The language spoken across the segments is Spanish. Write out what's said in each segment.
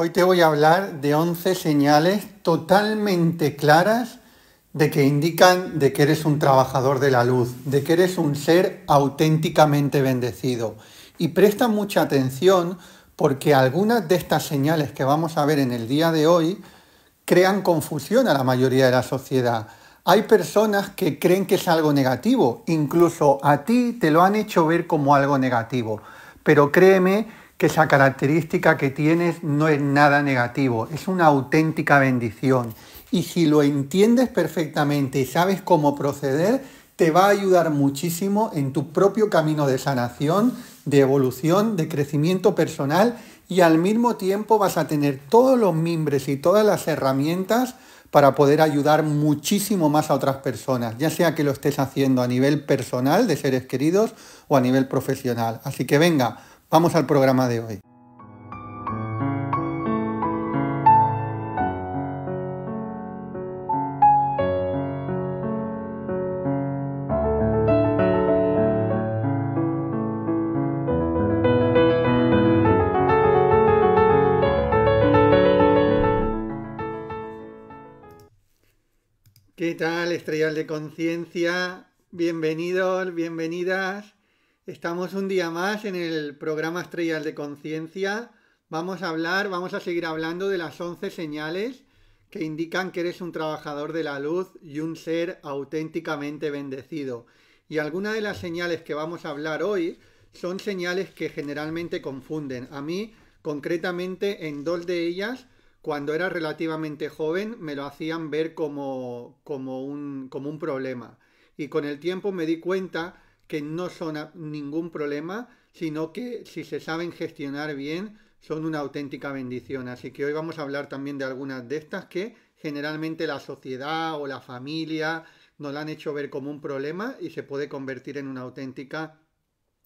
Hoy te voy a hablar de 11 señales totalmente claras de que indican de que eres un trabajador de la luz, de que eres un ser auténticamente bendecido. Y presta mucha atención porque algunas de estas señales que vamos a ver en el día de hoy crean confusión a la mayoría de la sociedad. Hay personas que creen que es algo negativo, incluso a ti te lo han hecho ver como algo negativo. Pero créeme que esa característica que tienes no es nada negativo, es una auténtica bendición. Y si lo entiendes perfectamente y sabes cómo proceder, te va a ayudar muchísimo en tu propio camino de sanación, de evolución, de crecimiento personal y al mismo tiempo vas a tener todos los mimbres y todas las herramientas para poder ayudar muchísimo más a otras personas, ya sea que lo estés haciendo a nivel personal de seres queridos o a nivel profesional. Así que venga, Vamos al programa de hoy. ¿Qué tal, estrellas de conciencia? Bienvenidos, bienvenidas Estamos un día más en el programa Estrellas de Conciencia. Vamos a hablar, vamos a seguir hablando de las 11 señales que indican que eres un trabajador de la luz y un ser auténticamente bendecido. Y algunas de las señales que vamos a hablar hoy son señales que generalmente confunden. A mí, concretamente, en dos de ellas, cuando era relativamente joven, me lo hacían ver como, como, un, como un problema. Y con el tiempo me di cuenta que no son ningún problema, sino que si se saben gestionar bien, son una auténtica bendición. Así que hoy vamos a hablar también de algunas de estas que generalmente la sociedad o la familia nos la han hecho ver como un problema y se puede convertir en una auténtica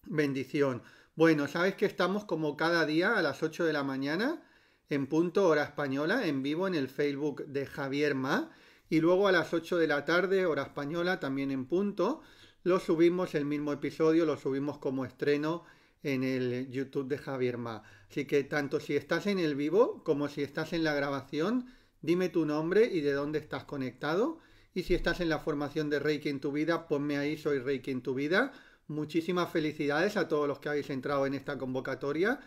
bendición. Bueno, sabes que estamos como cada día a las 8 de la mañana en punto hora española en vivo en el Facebook de Javier Ma y luego a las 8 de la tarde hora española también en punto lo subimos el mismo episodio, lo subimos como estreno en el YouTube de Javier Ma. Así que tanto si estás en el vivo como si estás en la grabación, dime tu nombre y de dónde estás conectado. Y si estás en la formación de Reiki en tu vida, ponme ahí Soy Reiki en tu vida. Muchísimas felicidades a todos los que habéis entrado en esta convocatoria.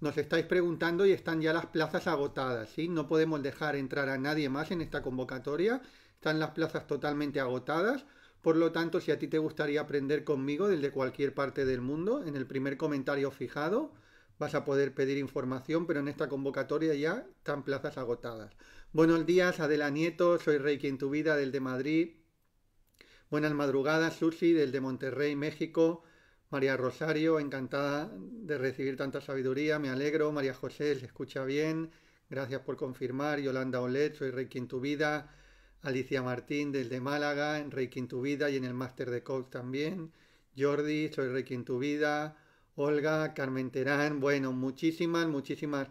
Nos estáis preguntando y están ya las plazas agotadas, ¿sí? No podemos dejar entrar a nadie más en esta convocatoria. Están las plazas totalmente agotadas. Por lo tanto, si a ti te gustaría aprender conmigo desde cualquier parte del mundo, en el primer comentario fijado vas a poder pedir información, pero en esta convocatoria ya están plazas agotadas. Buenos días, Adela Nieto, soy Reiki en tu vida del de Madrid. Buenas madrugadas, Susi del de Monterrey, México. María Rosario, encantada de recibir tanta sabiduría, me alegro. María José, se escucha bien. Gracias por confirmar. Yolanda Olet, soy Reiki en tu vida. Alicia Martín desde Málaga, en Reiki en tu vida y en el máster de coach también. Jordi, soy Reiki en tu vida. Olga, Carmen Terán, bueno, muchísimas, muchísimas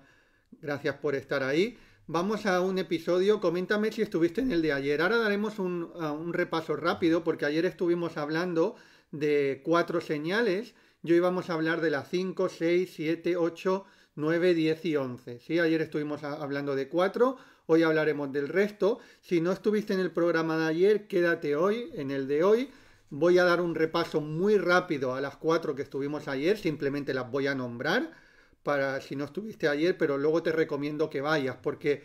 gracias por estar ahí. Vamos a un episodio, coméntame si estuviste en el de ayer. Ahora daremos un, repaso rápido porque ayer estuvimos hablando de cuatro señales Yo íbamos a hablar de las 5, 6, 7, 8, 9, 10 y 11. ¿sí? Ayer estuvimos hablando de cuatro. Hoy hablaremos del resto. Si no estuviste en el programa de ayer, quédate hoy, en el de hoy. Voy a dar un repaso muy rápido a las cuatro que estuvimos ayer, simplemente las voy a nombrar para si no estuviste ayer, pero luego te recomiendo que vayas, porque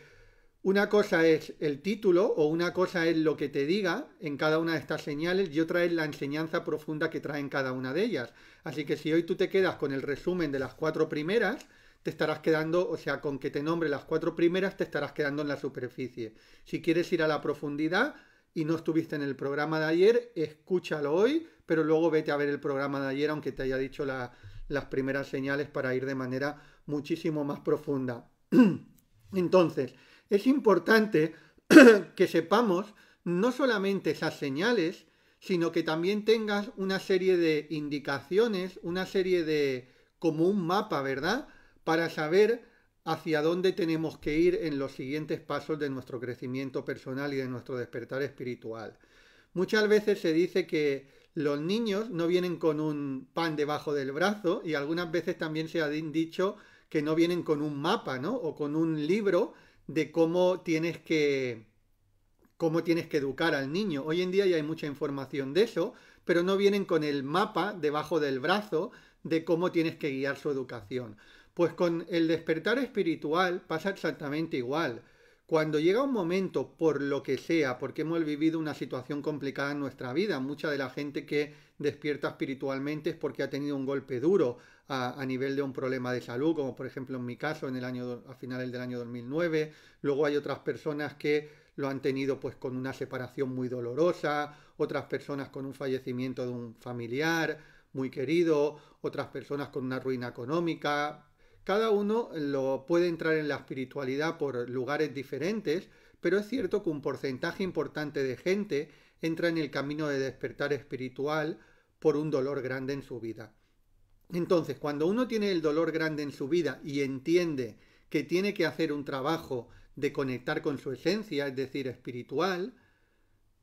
una cosa es el título o una cosa es lo que te diga en cada una de estas señales y otra es la enseñanza profunda que trae en cada una de ellas. Así que si hoy tú te quedas con el resumen de las cuatro primeras, te estarás quedando, o sea, con que te nombre las cuatro primeras, te estarás quedando en la superficie. Si quieres ir a la profundidad y no estuviste en el programa de ayer, escúchalo hoy, pero luego vete a ver el programa de ayer, aunque te haya dicho las primeras señales para ir de manera muchísimo más profunda. Entonces, es importante que sepamos no solamente esas señales, sino que también tengas una serie de indicaciones, una serie de, como un mapa, ¿verdad? para saber hacia dónde tenemos que ir en los siguientes pasos de nuestro crecimiento personal y de nuestro despertar espiritual. Muchas veces se dice que los niños no vienen con un pan debajo del brazo y algunas veces también se ha dicho que no vienen con un mapa, O con un libro de cómo tienes que cómo tienes que educar al niño. Hoy en día ya hay mucha información de eso, pero no vienen con el mapa debajo del brazo de cómo tienes que guiar su educación. Pues con el despertar espiritual pasa exactamente igual. Cuando llega un momento, por lo que sea, porque hemos vivido una situación complicada en nuestra vida, mucha de la gente que despierta espiritualmente es porque ha tenido un golpe duro a, nivel de un problema de salud, como por ejemplo en mi caso en el año, a finales del año 2009. Luego hay otras personas que lo han tenido pues con una separación muy dolorosa, otras personas con un fallecimiento de un familiar muy querido, otras personas con una ruina económica, cada uno eh, lo puede entrar en la espiritualidad por lugares diferentes, pero es cierto que un porcentaje importante de gente entra en el camino de despertar espiritual por un dolor grande en su vida. Entonces, cuando uno tiene el dolor grande en su vida y entiende que tiene que hacer un trabajo de conectar con su esencia, es decir, espiritual,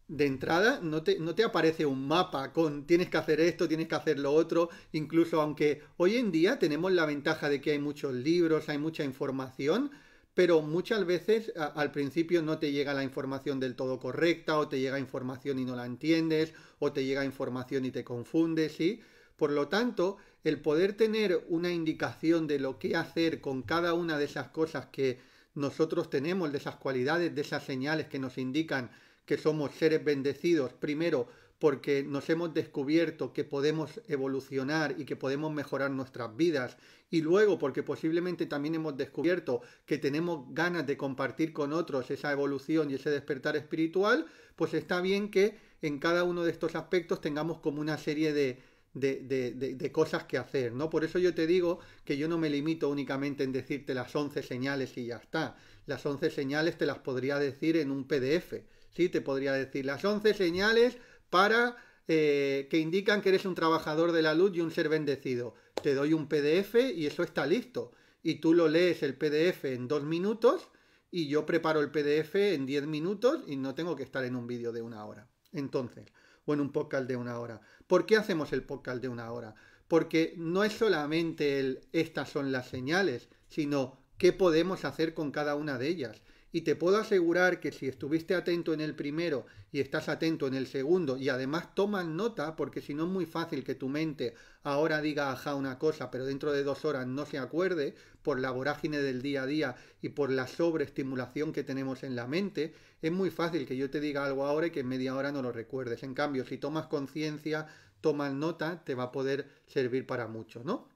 de entrada no te, no te, aparece un mapa con tienes que hacer esto, tienes que hacer lo otro, incluso aunque hoy en día tenemos la ventaja de que hay muchos libros, hay mucha información, pero muchas veces al principio no te llega la información del todo correcta o te llega información y no la entiendes o te llega información y te confundes, ¿sí? Por lo tanto, el poder tener una indicación de lo que hacer con cada una de esas cosas que nosotros tenemos, de esas cualidades, de esas señales que nos indican que somos seres bendecidos, primero porque nos hemos descubierto que podemos evolucionar y que podemos mejorar nuestras vidas, y luego porque posiblemente también hemos descubierto que tenemos ganas de compartir con otros esa evolución y ese despertar espiritual, pues está bien que en cada uno de estos aspectos tengamos como una serie de, cosas que hacer, ¿no? Por eso yo te digo que yo no me limito únicamente en decirte las 11 señales y ya está. Las 11 señales te las podría decir en un PDF, Sí, te podría decir las 11 señales para eh, que indican que eres un trabajador de la luz y un ser bendecido. Te doy un PDF y eso está listo. Y tú lo lees el PDF en dos minutos y yo preparo el PDF en 10 minutos y no tengo que estar en un vídeo de una hora. Entonces, o en un podcast de una hora. ¿Por qué hacemos el podcast de una hora? Porque no es solamente el estas son las señales, sino qué podemos hacer con cada una de ellas. Y te puedo asegurar que si estuviste atento en el primero y estás atento en el segundo y además tomas nota, porque si no es muy fácil que tu mente ahora diga ajá una cosa, pero dentro de dos horas no se acuerde por la vorágine del día a día y por la sobreestimulación que tenemos en la mente, es muy fácil que yo te diga algo ahora y que en media hora no lo recuerdes. En cambio, si tomas conciencia, tomas nota, te va a poder servir para mucho, ¿no?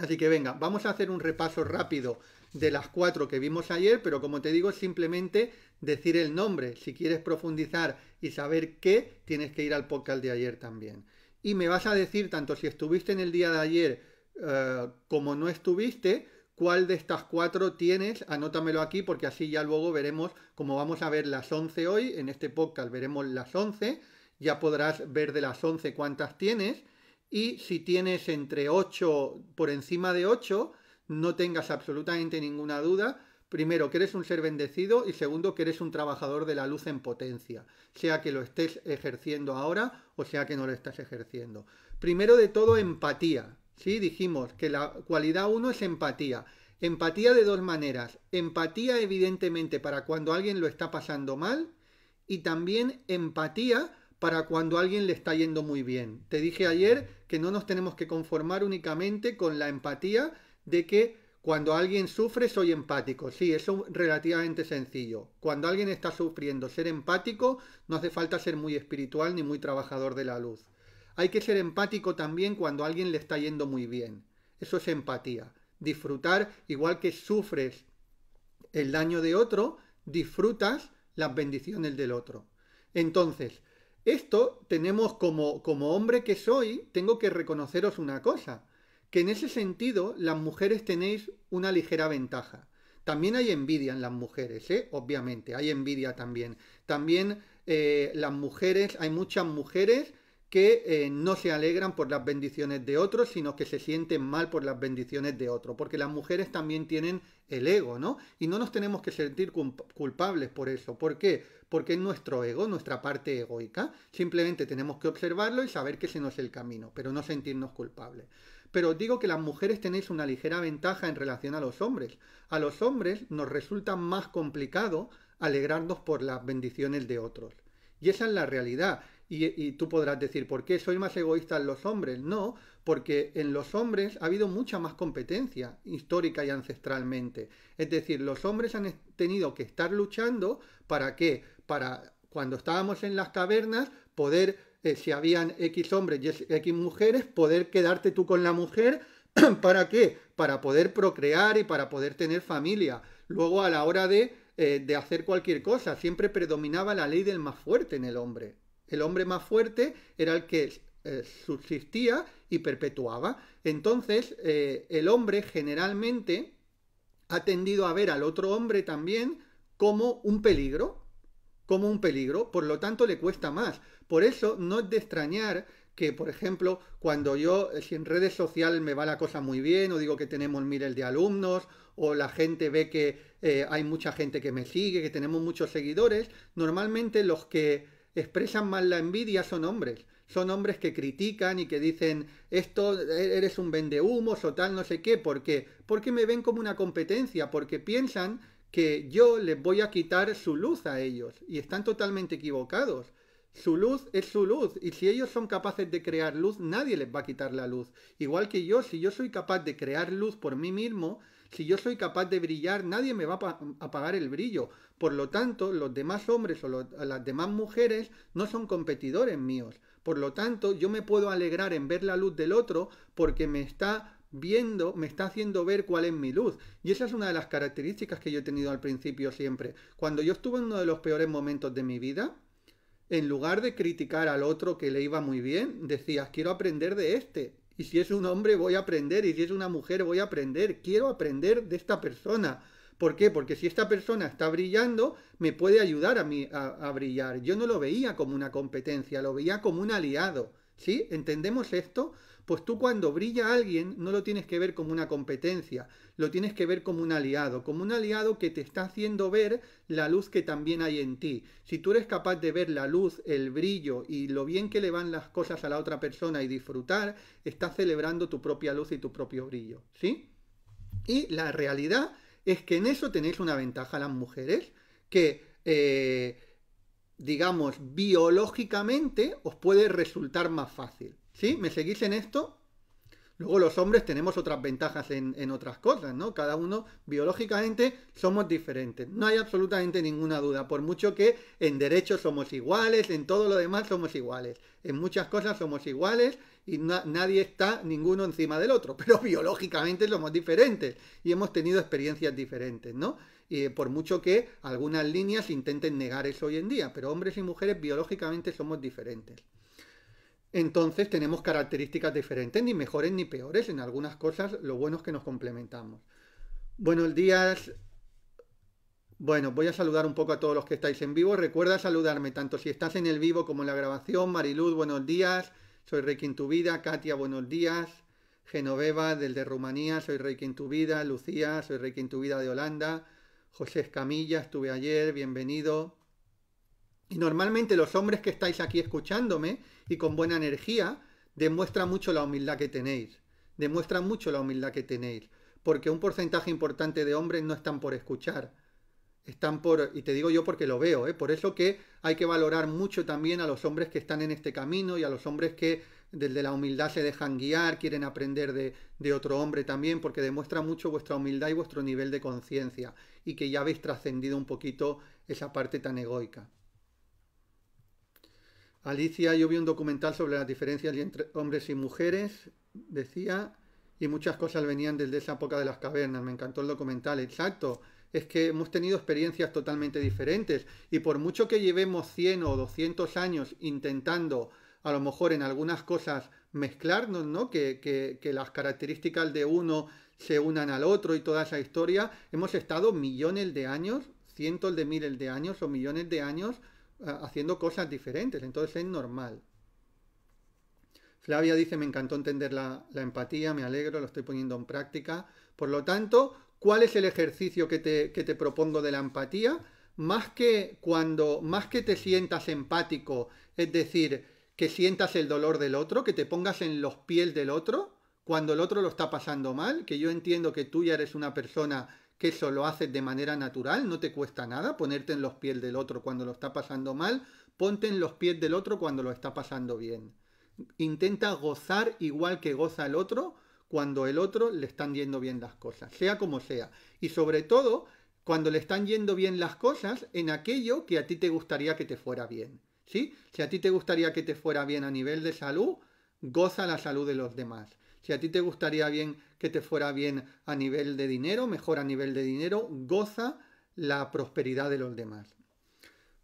Así que venga, vamos a hacer un repaso rápido de las cuatro que vimos ayer, pero como te digo, simplemente decir el nombre. Si quieres profundizar y saber qué, tienes que ir al podcast de ayer también. Y me vas a decir, tanto si estuviste en el día de ayer eh, como no estuviste, cuál de estas cuatro tienes, anótamelo aquí porque así ya luego veremos, como vamos a ver las 11 hoy, en este podcast veremos las 11, ya podrás ver de las 11 cuántas tienes y si tienes entre 8, por encima de 8, no tengas absolutamente ninguna duda. Primero, que eres un ser bendecido y segundo, que eres un trabajador de la luz en potencia, sea que lo estés ejerciendo ahora o sea que no lo estás ejerciendo. Primero de todo, empatía. Sí, dijimos que la cualidad 1 es empatía. Empatía de dos maneras. Empatía evidentemente para cuando alguien lo está pasando mal y también empatía para cuando alguien le está yendo muy bien. Te dije ayer que no nos tenemos que conformar únicamente con la empatía de que cuando alguien sufre soy empático. Sí, eso es relativamente sencillo. Cuando alguien está sufriendo, ser empático no hace falta ser muy espiritual ni muy trabajador de la luz. Hay que ser empático también cuando alguien le está yendo muy bien. Eso es empatía. Disfrutar, igual que sufres el daño de otro, disfrutas las bendiciones del otro. Entonces, esto tenemos como, como hombre que soy, tengo que reconoceros una cosa, que en ese sentido las mujeres tenéis una ligera ventaja. También hay envidia en las mujeres, ¿eh? obviamente, hay envidia también. También eh, las mujeres, hay muchas mujeres que eh, no se alegran por las bendiciones de otros, sino que se sienten mal por las bendiciones de otros, porque las mujeres también tienen el ego, ¿no? Y no nos tenemos que sentir culpables por eso. ¿Por qué? porque es nuestro ego, nuestra parte egoica. Simplemente tenemos que observarlo y saber que ese no es el camino, pero no sentirnos culpables. Pero os digo que las mujeres tenéis una ligera ventaja en relación a los hombres. A los hombres nos resulta más complicado alegrarnos por las bendiciones de otros. Y esa es la realidad. Y, tú podrás decir, ¿por qué soy más egoísta en los hombres? No, porque en los hombres ha habido mucha más competencia histórica y ancestralmente. Es decir, los hombres han tenido que estar luchando para qué? para cuando estábamos en las cavernas poder, eh, si habían X hombres y X mujeres, poder quedarte tú con la mujer. ¿Para qué? Para poder procrear y para poder tener familia. Luego a la hora eh, de, hacer cualquier cosa, siempre predominaba la ley del más fuerte en el hombre. El hombre más fuerte era el que eh, subsistía y perpetuaba. Entonces, el hombre generalmente ha tendido a ver al otro hombre también como un peligro como un peligro, por lo tanto le cuesta más. Por eso no es de extrañar que, por ejemplo, cuando yo, eh, si en redes sociales me va la cosa muy bien, o digo que tenemos miles de alumnos, o la gente ve que eh, hay mucha gente que me sigue, que tenemos muchos seguidores, normalmente los que expresan más la envidia son hombres. Son hombres que critican y que dicen, esto eh, eres un vendehumos o tal, no sé qué, ¿por qué? Porque me ven como una competencia, porque piensan que yo les voy a quitar su luz a ellos. Y están totalmente equivocados. Su luz es su luz. Y si ellos son capaces de crear luz, nadie les va a quitar la luz. Igual que yo, si yo soy capaz de crear luz por mí mismo, si yo soy capaz de brillar, nadie me va a apagar el brillo. Por lo tanto, los demás hombres o las demás mujeres no son competidores míos. Por lo tanto, yo me puedo alegrar en ver la luz del otro porque me está viendo, me está haciendo ver cuál es mi luz. Y esa es una de las características que yo he tenido al principio siempre. Cuando yo estuve en uno de los peores momentos de mi vida, en lugar de criticar al otro que le iba muy bien, decías, quiero aprender de este. Y si es un hombre, voy a aprender. Y si es una mujer, voy a aprender. Quiero aprender de esta persona. ¿Por qué? Porque si esta persona está brillando, me puede ayudar a mí a, a brillar. Yo no lo veía como una competencia, lo veía como un aliado. ¿Sí? ¿Entendemos esto? Pues tú cuando brilla alguien no lo tienes que ver como una competencia, lo tienes que ver como un aliado, como un aliado que te está haciendo ver la luz que también hay en ti. Si tú eres capaz de ver la luz, el brillo y lo bien que le van las cosas a la otra persona y disfrutar, estás celebrando tu propia luz y tu propio brillo, ¿sí? Y la realidad es que en eso tenéis una ventaja las mujeres, que... Eh, digamos, biológicamente os puede resultar más fácil. ¿Sí? ¿Me seguís en esto? Luego los hombres tenemos otras ventajas en, otras cosas, ¿no? Cada uno biológicamente somos diferentes. No hay absolutamente ninguna duda, por mucho que en derechos somos iguales, en todo lo demás somos iguales. En muchas cosas somos iguales y nadie está ninguno encima del otro, pero biológicamente somos diferentes y hemos tenido experiencias diferentes, ¿no? Y eh, por mucho que algunas líneas intenten negar eso hoy en día, pero hombres y mujeres biológicamente somos diferentes entonces tenemos características diferentes, ni mejores ni peores. En algunas cosas lo bueno es que nos complementamos. Buenos días. Bueno, voy a saludar un poco a todos los que estáis en vivo. Recuerda saludarme tanto si estás en el vivo como en la grabación. Mariluz, buenos días. Soy Reiki en tu vida. Katia, buenos días. Genoveva, del de Rumanía. Soy Reiki en tu vida. Lucía, soy Reiki en tu vida de Holanda. José Escamilla, estuve ayer. Bienvenido. Y normalmente los hombres que estáis aquí escuchándome y con buena energía, demuestran mucho la humildad que tenéis. demuestran mucho la humildad que tenéis. Porque un porcentaje importante de hombres no están por escuchar. Están por, y te digo yo porque lo veo, ¿eh? por eso que hay que valorar mucho también a los hombres que están en este camino y a los hombres que desde la humildad se dejan guiar, quieren aprender de, de otro hombre también, porque demuestra mucho vuestra humildad y vuestro nivel de conciencia, y que ya habéis trascendido un poquito esa parte tan egoica. Alicia, yo vi un documental sobre las diferencias entre hombres y mujeres, decía, y muchas cosas venían desde esa época de las cavernas. Me encantó el documental, exacto. Es que hemos tenido experiencias totalmente diferentes y por mucho que llevemos 100 o 200 años intentando a lo mejor en algunas cosas mezclarnos, ¿no? Que, que, las características de uno se unan al otro y toda esa historia. Hemos estado millones de años, cientos de miles de años o millones de años haciendo cosas diferentes, entonces es normal. Flavia dice, me encantó entender la, empatía, me alegro, lo estoy poniendo en práctica. Por lo tanto, ¿cuál es el ejercicio que te, que te propongo de la empatía? Más que cuando, más que te sientas empático, es decir, que sientas el dolor del otro, que te pongas en los pies del otro, cuando el otro lo está pasando mal, que yo entiendo que tú ya eres una persona que eso lo haces de manera natural, no te cuesta nada ponerte en los pies del otro cuando lo está pasando mal, ponte en los pies del otro cuando lo está pasando bien. Intenta gozar igual que goza el otro cuando el otro le están yendo bien las cosas, sea como sea. Y sobre todo, cuando le están yendo bien las cosas en aquello que a ti te gustaría que te fuera bien. ¿Sí? Si a ti te gustaría que te fuera bien a nivel de salud, goza la salud de los demás. Si a ti te gustaría bien que te fuera bien a nivel de dinero, mejor a nivel de dinero, goza la prosperidad de los demás.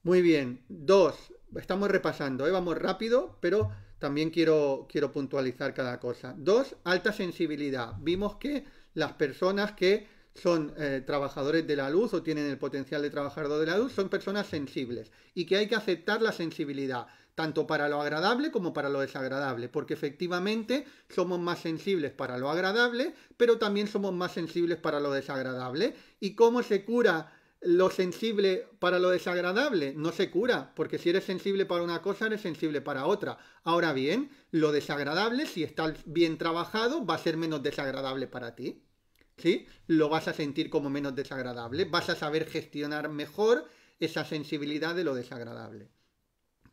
Muy bien, dos, estamos repasando, ¿eh? vamos rápido, pero también quiero, quiero puntualizar cada cosa. Dos, alta sensibilidad. Vimos que las personas que son eh, trabajadores de la luz o tienen el potencial de trabajador de la luz son personas sensibles y que hay que aceptar la sensibilidad tanto para lo agradable como para lo desagradable, porque efectivamente somos más sensibles para lo agradable, pero también somos más sensibles para lo desagradable. ¿Y cómo se cura lo sensible para lo desagradable? No se cura, porque si eres sensible para una cosa, eres sensible para otra. Ahora bien, lo desagradable, si está bien trabajado, va a ser menos desagradable para ti. ¿Sí? Lo vas a sentir como menos desagradable, vas a saber gestionar mejor esa sensibilidad de lo desagradable.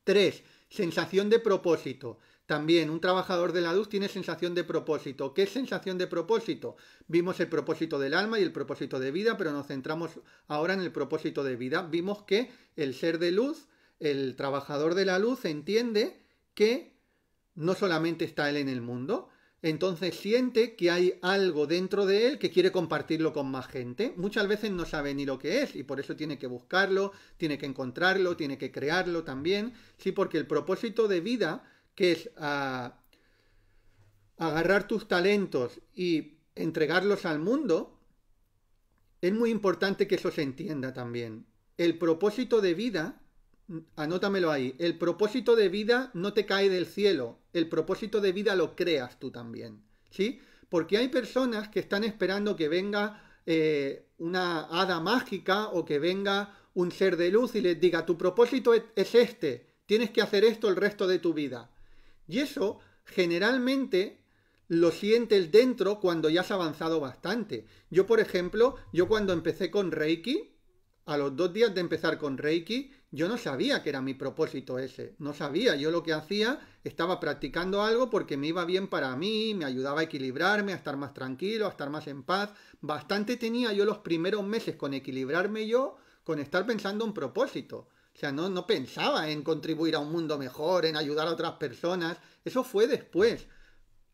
3. Sensación de propósito. También un trabajador de la luz tiene sensación de propósito. ¿Qué es sensación de propósito? Vimos el propósito del alma y el propósito de vida, pero nos centramos ahora en el propósito de vida. Vimos que el ser de luz, el trabajador de la luz, entiende que no solamente está él en el mundo, entonces siente que hay algo dentro de él que quiere compartirlo con más gente. Muchas veces no sabe ni lo que es y por eso tiene que buscarlo, tiene que encontrarlo, tiene que crearlo también. Sí, porque el propósito de vida, que es ah, agarrar tus talentos y entregarlos al mundo, es muy importante que eso se entienda también. El propósito de vida Mm, anótamelo ahí, el propósito de vida no te cae del cielo, el propósito de vida lo creas tú también, ¿sí? Porque hay personas que están esperando que venga eh, una hada mágica o que venga un ser de luz y les diga, tu propósito es, es este, tienes que hacer esto el resto de tu vida. Y eso generalmente lo sientes dentro cuando ya has avanzado bastante. Yo, por ejemplo, yo cuando empecé con Reiki, a los dos días de empezar con Reiki, yo no sabía que era mi propósito ese, no sabía, yo lo que hacía estaba practicando algo porque me iba bien para mí, me ayudaba a equilibrarme, a estar más tranquilo, a estar más en paz, bastante tenía yo los primeros meses con equilibrarme yo, con estar pensando un propósito. O sea, no, no pensaba en contribuir a un mundo mejor, en ayudar a otras personas. Eso fue después,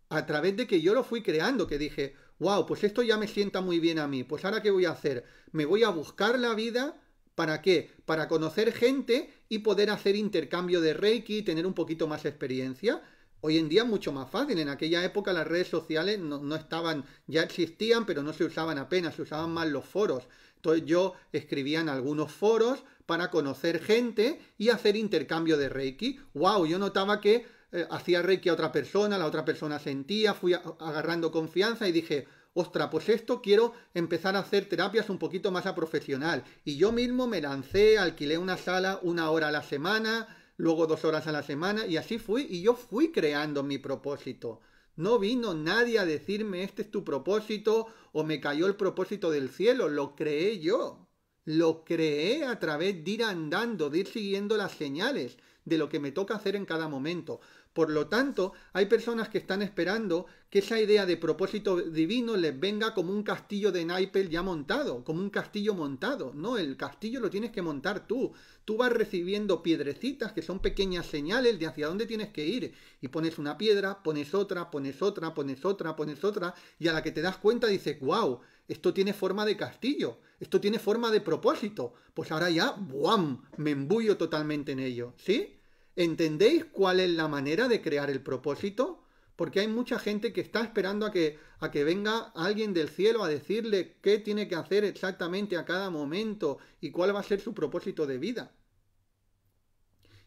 a través de que yo lo fui creando, que dije, wow, pues esto ya me sienta muy bien a mí. Pues ahora qué voy a hacer? Me voy a buscar la vida ¿Para qué? Para conocer gente y poder hacer intercambio de Reiki, tener un poquito más experiencia. Hoy en día es mucho más fácil. En aquella época las redes sociales no, estaban, ya existían, pero no se usaban apenas, se usaban más los foros. Entonces yo escribía en algunos foros para conocer gente y hacer intercambio de Reiki. ¡Wow! Yo notaba que eh, hacía Reiki a otra persona, la otra persona sentía, fui agarrando confianza y dije, ¡Ostras! pues esto quiero empezar a hacer terapias un poquito más a profesional. Y yo mismo me lancé, alquilé una sala una hora a la semana, luego dos horas a la semana, y así fui, y yo fui creando mi propósito. No vino nadie a decirme este es tu propósito o me cayó el propósito del cielo, lo creé yo. Lo creé a través de ir andando, de ir siguiendo las señales de lo que me toca hacer en cada momento. Por lo tanto, hay personas que están esperando que esa idea de propósito divino les venga como un castillo de naipel ya montado, como un castillo montado. No, el castillo lo tienes que montar tú. Tú vas recibiendo piedrecitas que son pequeñas señales de hacia dónde tienes que ir. Y pones una piedra, pones otra, pones otra, pones otra, pones otra, y a la que te das cuenta dices, wow, esto tiene forma de castillo, esto tiene forma de propósito. Pues ahora ya, ¡buam! Me embullo totalmente en ello. ¿Sí? ¿Entendéis cuál es la manera de crear el propósito? Porque hay mucha gente que está esperando a que, a que venga alguien del cielo a decirle qué tiene que hacer exactamente a cada momento y cuál va a ser su propósito de vida.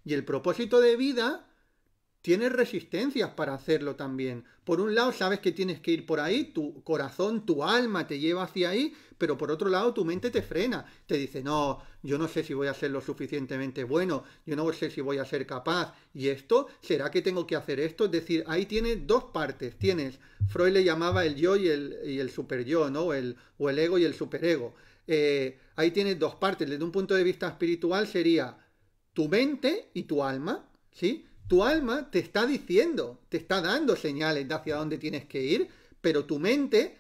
Y el propósito de vida tienes resistencias para hacerlo también. Por un lado, sabes que tienes que ir por ahí, tu corazón, tu alma te lleva hacia ahí, pero por otro lado, tu mente te frena. Te dice, no, yo no sé si voy a ser lo suficientemente bueno, yo no sé si voy a ser capaz. Y esto, ¿será que tengo que hacer esto? Es decir, ahí tienes dos partes. Tienes, Freud le llamaba el yo y el, super yo, ¿no? El, o el ego y el superego. Eh, ahí tienes dos partes. Desde un punto de vista espiritual sería tu mente y tu alma, ¿sí? Tu alma te está diciendo, te está dando señales de hacia dónde tienes que ir, pero tu mente,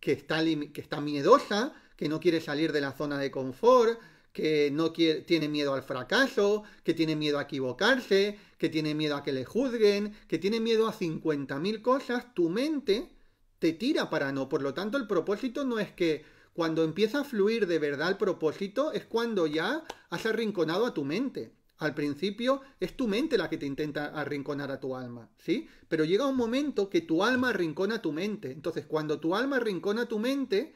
que está, que está miedosa, que no quiere salir de la zona de confort, que no quiere, tiene miedo al fracaso, que tiene miedo a equivocarse, que tiene miedo a que le juzguen, que tiene miedo a 50.000 cosas, tu mente te tira para no. Por lo tanto, el propósito no es que cuando empieza a fluir de verdad el propósito, es cuando ya has arrinconado a tu mente. Al principio es tu mente la que te intenta arrinconar a tu alma, ¿sí? Pero llega un momento que tu alma arrincona tu mente. Entonces, cuando tu alma arrincona tu mente,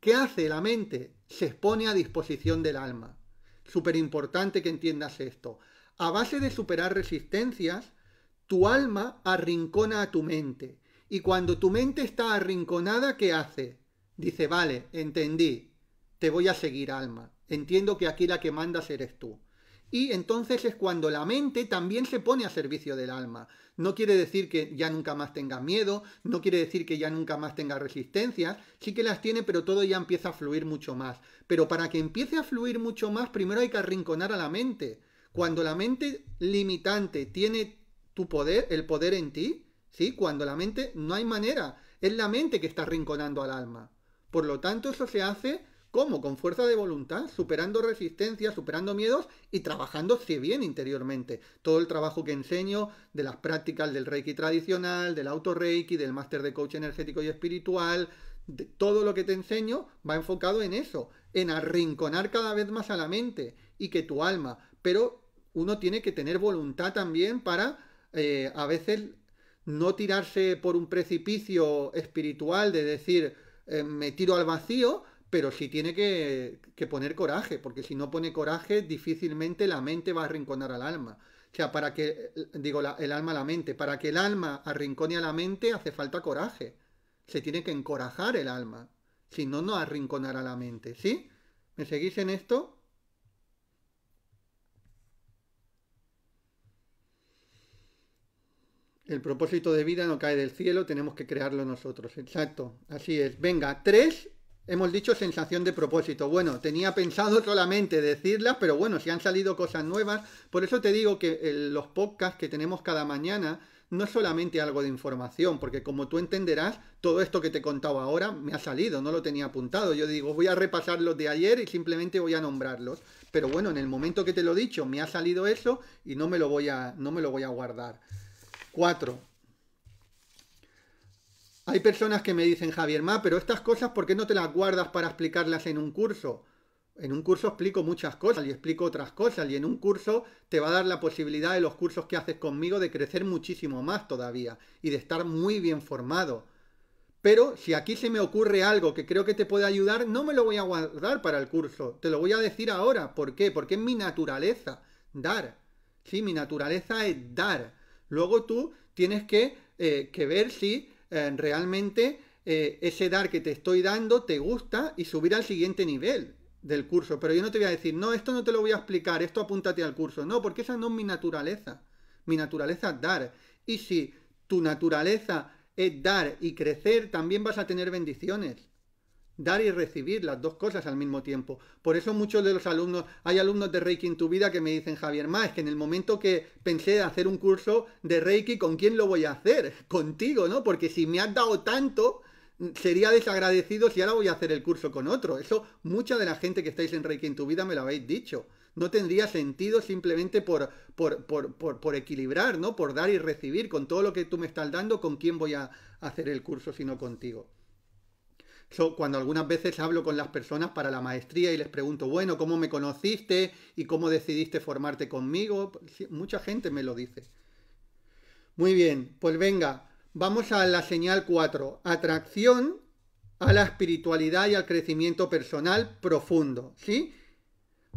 ¿qué hace la mente? Se expone a disposición del alma. Súper importante que entiendas esto. A base de superar resistencias, tu alma arrincona a tu mente. Y cuando tu mente está arrinconada, ¿qué hace? Dice, vale, entendí, te voy a seguir alma. Entiendo que aquí la que mandas eres tú y entonces es cuando la mente también se pone a servicio del alma. No quiere decir que ya nunca más tenga miedo, no quiere decir que ya nunca más tenga resistencias, sí que las tiene, pero todo ya empieza a fluir mucho más. Pero para que empiece a fluir mucho más, primero hay que arrinconar a la mente. Cuando la mente limitante tiene tu poder, el poder en ti, ¿sí? Cuando la mente no hay manera, es la mente que está arrinconando al alma. Por lo tanto, eso se hace ¿Cómo? Con fuerza de voluntad, superando resistencias, superando miedos y trabajando si bien interiormente. Todo el trabajo que enseño de las prácticas del Reiki tradicional, del auto-Reiki, del máster de coach energético y espiritual, de todo lo que te enseño va enfocado en eso, en arrinconar cada vez más a la mente y que tu alma, pero uno tiene que tener voluntad también para eh, a veces no tirarse por un precipicio espiritual de decir eh, me tiro al vacío, pero sí tiene que, poner coraje, porque si no pone coraje, difícilmente la mente va a arrinconar al alma. O sea, para que, digo, el alma a la mente, para que el alma arrincone a la mente hace falta coraje. Se tiene que encorajar el alma, si no, no arrinconará la mente, ¿sí? ¿Me seguís en esto? El propósito de vida no cae del cielo, tenemos que crearlo nosotros. Exacto, así es. Venga, tres hemos dicho sensación de propósito. Bueno, tenía pensado solamente decirlas, pero bueno, si han salido cosas nuevas, por eso te digo que eh, los podcasts que tenemos cada mañana no es solamente algo de información, porque como tú entenderás, todo esto que te he contado ahora me ha salido, no lo tenía apuntado. Yo digo, voy a repasar los de ayer y simplemente voy a nombrarlos. Pero bueno, en el momento que te lo he dicho, me ha salido eso y no me lo voy a, no me lo voy a guardar. Cuatro. Hay personas que me dicen, Javier más, pero estas cosas, ¿por qué no te las guardas para explicarlas en un curso? En un curso explico muchas cosas y explico otras cosas y en un curso te va a dar la posibilidad de los cursos que haces conmigo de crecer muchísimo más todavía y de estar muy bien formado. Pero si aquí se me ocurre algo que creo que te puede ayudar, no me lo voy a guardar para el curso. Te lo voy a decir ahora. ¿Por qué? Porque es mi naturaleza. Dar. Sí, mi naturaleza es dar. Luego tú tienes que eh, ver si eh, realmente eh, ese dar que te estoy dando te gusta y subir al siguiente nivel del curso. Pero yo no te voy a decir, no, esto no te lo voy a explicar, esto apúntate al curso. No, porque esa no es mi naturaleza. Mi naturaleza es dar. Y si tu naturaleza es dar y crecer, también vas a tener bendiciones dar y recibir las dos cosas al mismo tiempo. Por eso muchos de los alumnos, hay alumnos de Reiki en tu vida que me dicen, Javier, más es que en el momento que pensé hacer un curso de Reiki, ¿con quién lo voy a hacer? Contigo, ¿no? Porque si me has dado tanto, sería desagradecido si ahora voy a hacer el curso con otro. Eso mucha de la gente que estáis en Reiki en tu vida me lo habéis dicho. No tendría sentido simplemente por, por, por, por, por equilibrar, ¿no? Por dar y recibir. Con todo lo que tú me estás dando, ¿con quién voy a hacer el curso si no contigo? cuando algunas veces hablo con las personas para la maestría y les pregunto, bueno, ¿cómo me conociste y cómo decidiste formarte conmigo? Mucha gente me lo dice. Muy bien, pues venga, vamos a la señal 4, atracción a la espiritualidad y al crecimiento personal profundo, ¿sí?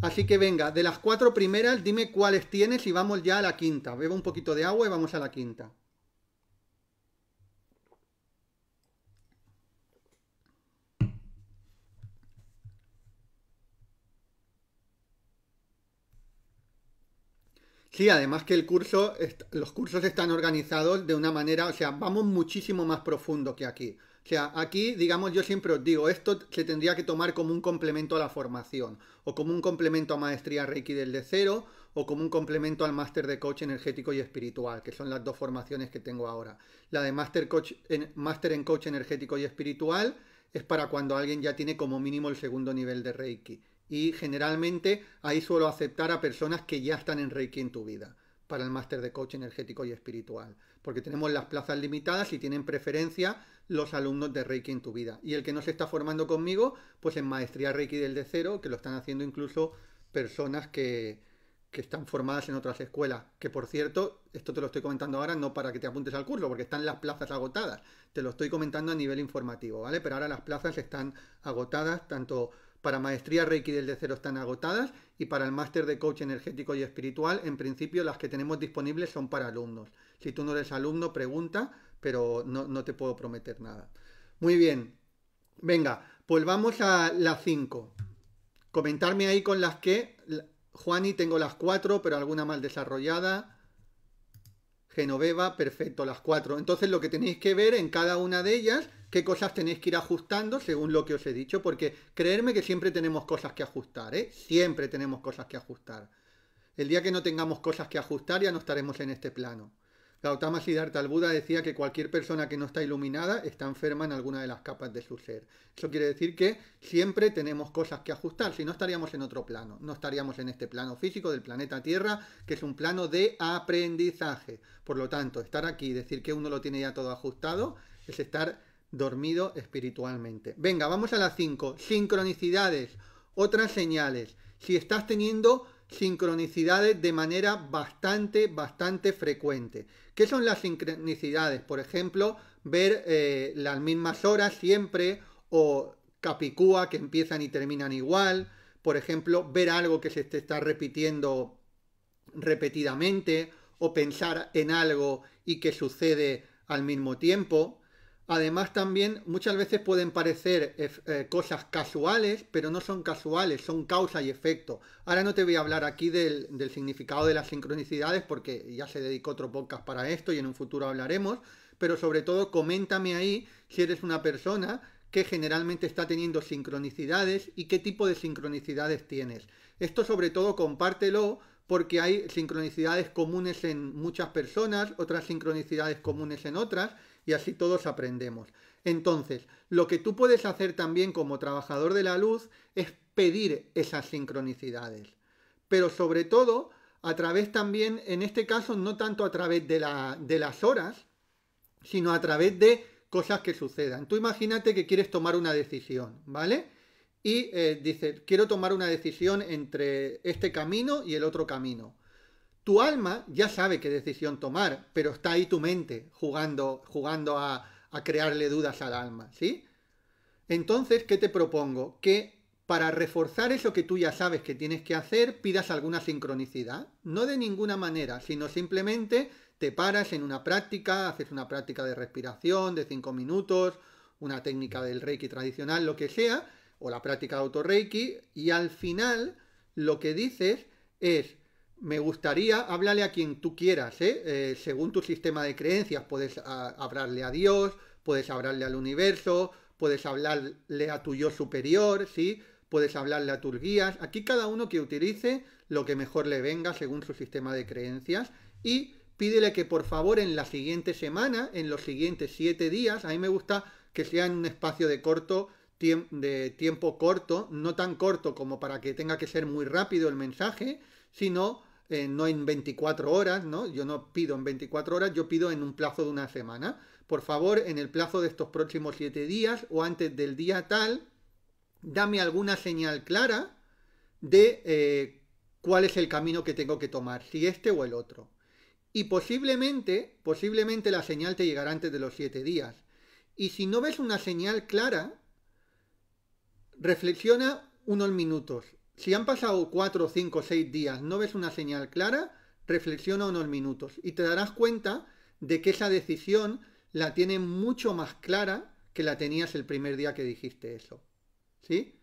Así que venga, de las cuatro primeras, dime cuáles tienes y vamos ya a la quinta. Bebo un poquito de agua y vamos a la quinta. Sí, además que el curso, los cursos están organizados de una manera, o sea, vamos muchísimo más profundo que aquí. O sea, aquí, digamos, yo siempre os digo, esto se tendría que tomar como un complemento a la formación, o como un complemento a maestría Reiki de cero, o como un complemento al máster de coach energético y espiritual, que son las dos formaciones que tengo ahora. La de máster en coach energético y espiritual es para cuando alguien ya tiene como mínimo el segundo nivel de Reiki y generalmente ahí suelo aceptar a personas que ya están en Reiki en tu vida para el máster de coach energético y espiritual, porque tenemos las plazas limitadas y tienen preferencia los alumnos de Reiki en tu vida. Y el que no se está formando conmigo, pues en maestría Reiki del de cero, que lo están haciendo incluso personas que, que están formadas en otras escuelas, que por cierto, esto te lo estoy comentando ahora no para que te apuntes al curso, porque están las plazas agotadas, te lo estoy comentando a nivel informativo, ¿vale? Pero ahora las plazas están agotadas, tanto para maestría Reiki del de cero están agotadas y para el máster de coach energético y espiritual, en principio las que tenemos disponibles son para alumnos. Si tú no eres alumno, pregunta, pero no, te puedo prometer nada. Muy bien, venga, pues vamos a las 5. Comentarme ahí con las que, Juani, tengo las 4, pero alguna mal desarrollada. Genoveva, perfecto, las cuatro. Entonces lo que tenéis que ver en cada una de ellas qué cosas tenéis que ir ajustando según lo que os he dicho, porque creerme que siempre tenemos cosas que ajustar, ¿eh? Siempre tenemos cosas que ajustar. El día que no tengamos cosas que ajustar ya no estaremos en este plano. Gautama Siddhartha el Buda decía que cualquier persona que no está iluminada está enferma en alguna de las capas de su ser. Eso quiere decir que siempre tenemos cosas que ajustar, si no estaríamos en otro plano, no estaríamos en este plano físico del planeta Tierra, que es un plano de aprendizaje. Por lo tanto, estar aquí y decir que uno lo tiene ya todo ajustado es estar dormido espiritualmente. Venga, vamos a las 5. Sincronicidades, otras señales. Si estás teniendo sincronicidades de manera bastante, bastante frecuente. ¿Qué son las sincronicidades? Por ejemplo, ver eh, las mismas horas siempre o capicúa que empiezan y terminan igual. Por ejemplo, ver algo que se te está repitiendo repetidamente o pensar en algo y que sucede al mismo tiempo. Además también muchas veces pueden parecer eh, eh, cosas casuales, pero no son casuales, son causa y efecto. Ahora no te voy a hablar aquí del, significado de las sincronicidades porque ya se dedicó otro podcast para esto y en un futuro hablaremos, pero sobre todo coméntame ahí si eres una persona que generalmente está teniendo sincronicidades y qué tipo de sincronicidades tienes. Esto sobre todo compártelo porque hay sincronicidades comunes en muchas personas, otras sincronicidades comunes en otras y así todos aprendemos. Entonces, lo que tú puedes hacer también como trabajador de la luz es pedir esas sincronicidades, pero sobre todo a través también, en este caso, no tanto a través de, la, de las horas, sino a través de cosas que sucedan. Tú imagínate que quieres tomar una decisión, ¿vale? Y eh, dices, quiero tomar una decisión entre este camino y el otro camino. Tu alma ya sabe qué decisión tomar, pero está ahí tu mente jugando, jugando a, crearle dudas al alma, ¿sí? Entonces, ¿qué te propongo? Que para reforzar eso que tú ya sabes que tienes que hacer, pidas alguna sincronicidad. No de ninguna manera, sino simplemente te paras en una práctica, haces una práctica de respiración de 5 minutos, una técnica del reiki tradicional, lo que sea, o la práctica de autorreiki, y al final lo que dices es, me gustaría, háblale a quien tú quieras, ¿eh? Eh, según tu sistema de creencias, puedes ah, hablarle a Dios, puedes hablarle al universo, puedes hablarle a tu yo superior, ¿sí? Puedes hablarle a tus guías. Aquí cada uno que utilice lo que mejor le venga según su sistema de creencias y pídele que por favor en la siguiente semana, en los siguientes siete días, a mí me gusta que sea en un espacio de corto de tiempo corto, no tan corto como para que tenga que ser muy rápido el mensaje, sino eh, no en 24 horas, ¿no? Yo no pido en 24 horas, yo pido en un plazo de una semana. Por favor, en el plazo de estos próximos 7 días o antes del día tal, dame alguna señal clara de eh, cuál es el camino que tengo que tomar, si este o el otro. Y posiblemente, posiblemente la señal te llegará antes de los 7 días. Y si no ves una señal clara, reflexiona unos minutos si han pasado 4, 5, 6 días, no ves una señal clara, reflexiona unos minutos y te darás cuenta de que esa decisión la tiene mucho más clara que la tenías el primer día que dijiste eso. ¿Sí?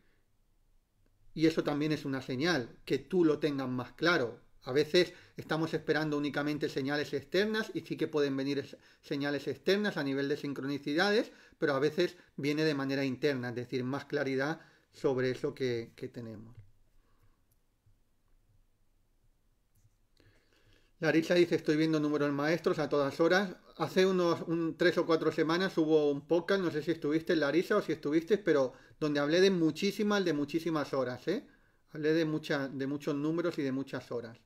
Y eso también es una señal, que tú lo tengas más claro. A veces estamos esperando únicamente señales externas y sí que pueden venir señales externas a nivel de sincronicidades, pero a veces viene de manera interna, es decir, más claridad sobre eso que tenemos. Larisa dice, estoy viendo números maestros a todas horas. Hace unos tres o cuatro semanas hubo un podcast, no sé si estuviste, Larisa, o si estuviste, pero donde hablé de muchísimas, de muchísimas horas, ¿eh? Hablé de, de muchos números y de muchas horas.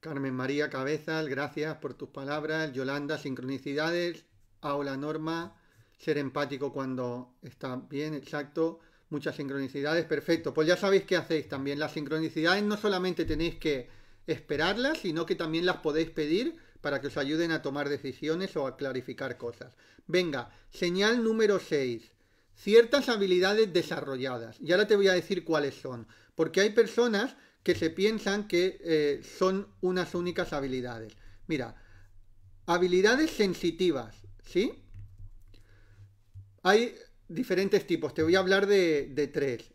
Carmen María Cabezas, gracias por tus palabras. Yolanda, sincronicidades. Aula Norma ser empático cuando está bien, exacto. Muchas sincronicidades, perfecto. Pues ya sabéis qué hacéis también. Las sincronicidades no solamente tenéis que esperarlas, sino que también las podéis pedir para que os ayuden a tomar decisiones o a clarificar cosas. Venga, señal número 6. Ciertas habilidades desarrolladas. Y ahora te voy a decir cuáles son. Porque hay personas que se piensan que eh, son unas únicas habilidades. Mira, habilidades sensitivas, ¿sí? Hay diferentes tipos, te voy a hablar de, tres,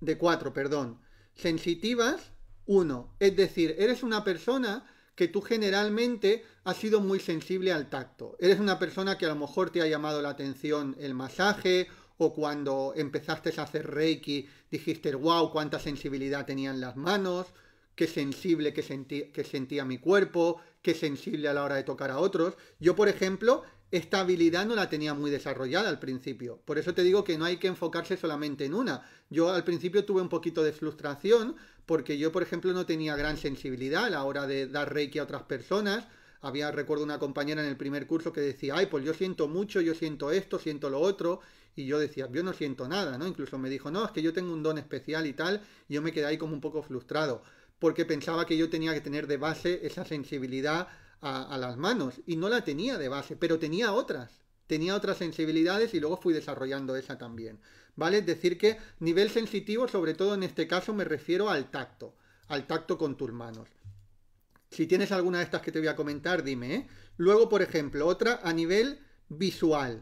de cuatro, perdón. Sensitivas, uno, es decir, eres una persona que tú generalmente has sido muy sensible al tacto. Eres una persona que a lo mejor te ha llamado la atención el masaje o cuando empezaste a hacer reiki dijiste, wow, cuánta sensibilidad tenían las manos, qué sensible que, que sentía mi cuerpo, qué sensible a la hora de tocar a otros. Yo, por ejemplo, esta habilidad no la tenía muy desarrollada al principio. Por eso te digo que no hay que enfocarse solamente en una. Yo al principio tuve un poquito de frustración porque yo, por ejemplo, no tenía gran sensibilidad a la hora de dar reiki a otras personas. Había, recuerdo, una compañera en el primer curso que decía, ay, pues yo siento mucho, yo siento esto, siento lo otro. Y yo decía, yo no siento nada, ¿no? Incluso me dijo, no, es que yo tengo un don especial y tal. Y yo me quedé ahí como un poco frustrado porque pensaba que yo tenía que tener de base esa sensibilidad a, las manos y no la tenía de base, pero tenía otras tenía otras sensibilidades y luego fui desarrollando esa también. ¿Vale? Es decir, que nivel sensitivo, sobre todo en este caso, me refiero al tacto, al tacto con tus manos. Si tienes alguna de estas que te voy a comentar, dime. ¿eh? Luego, por ejemplo, otra a nivel visual.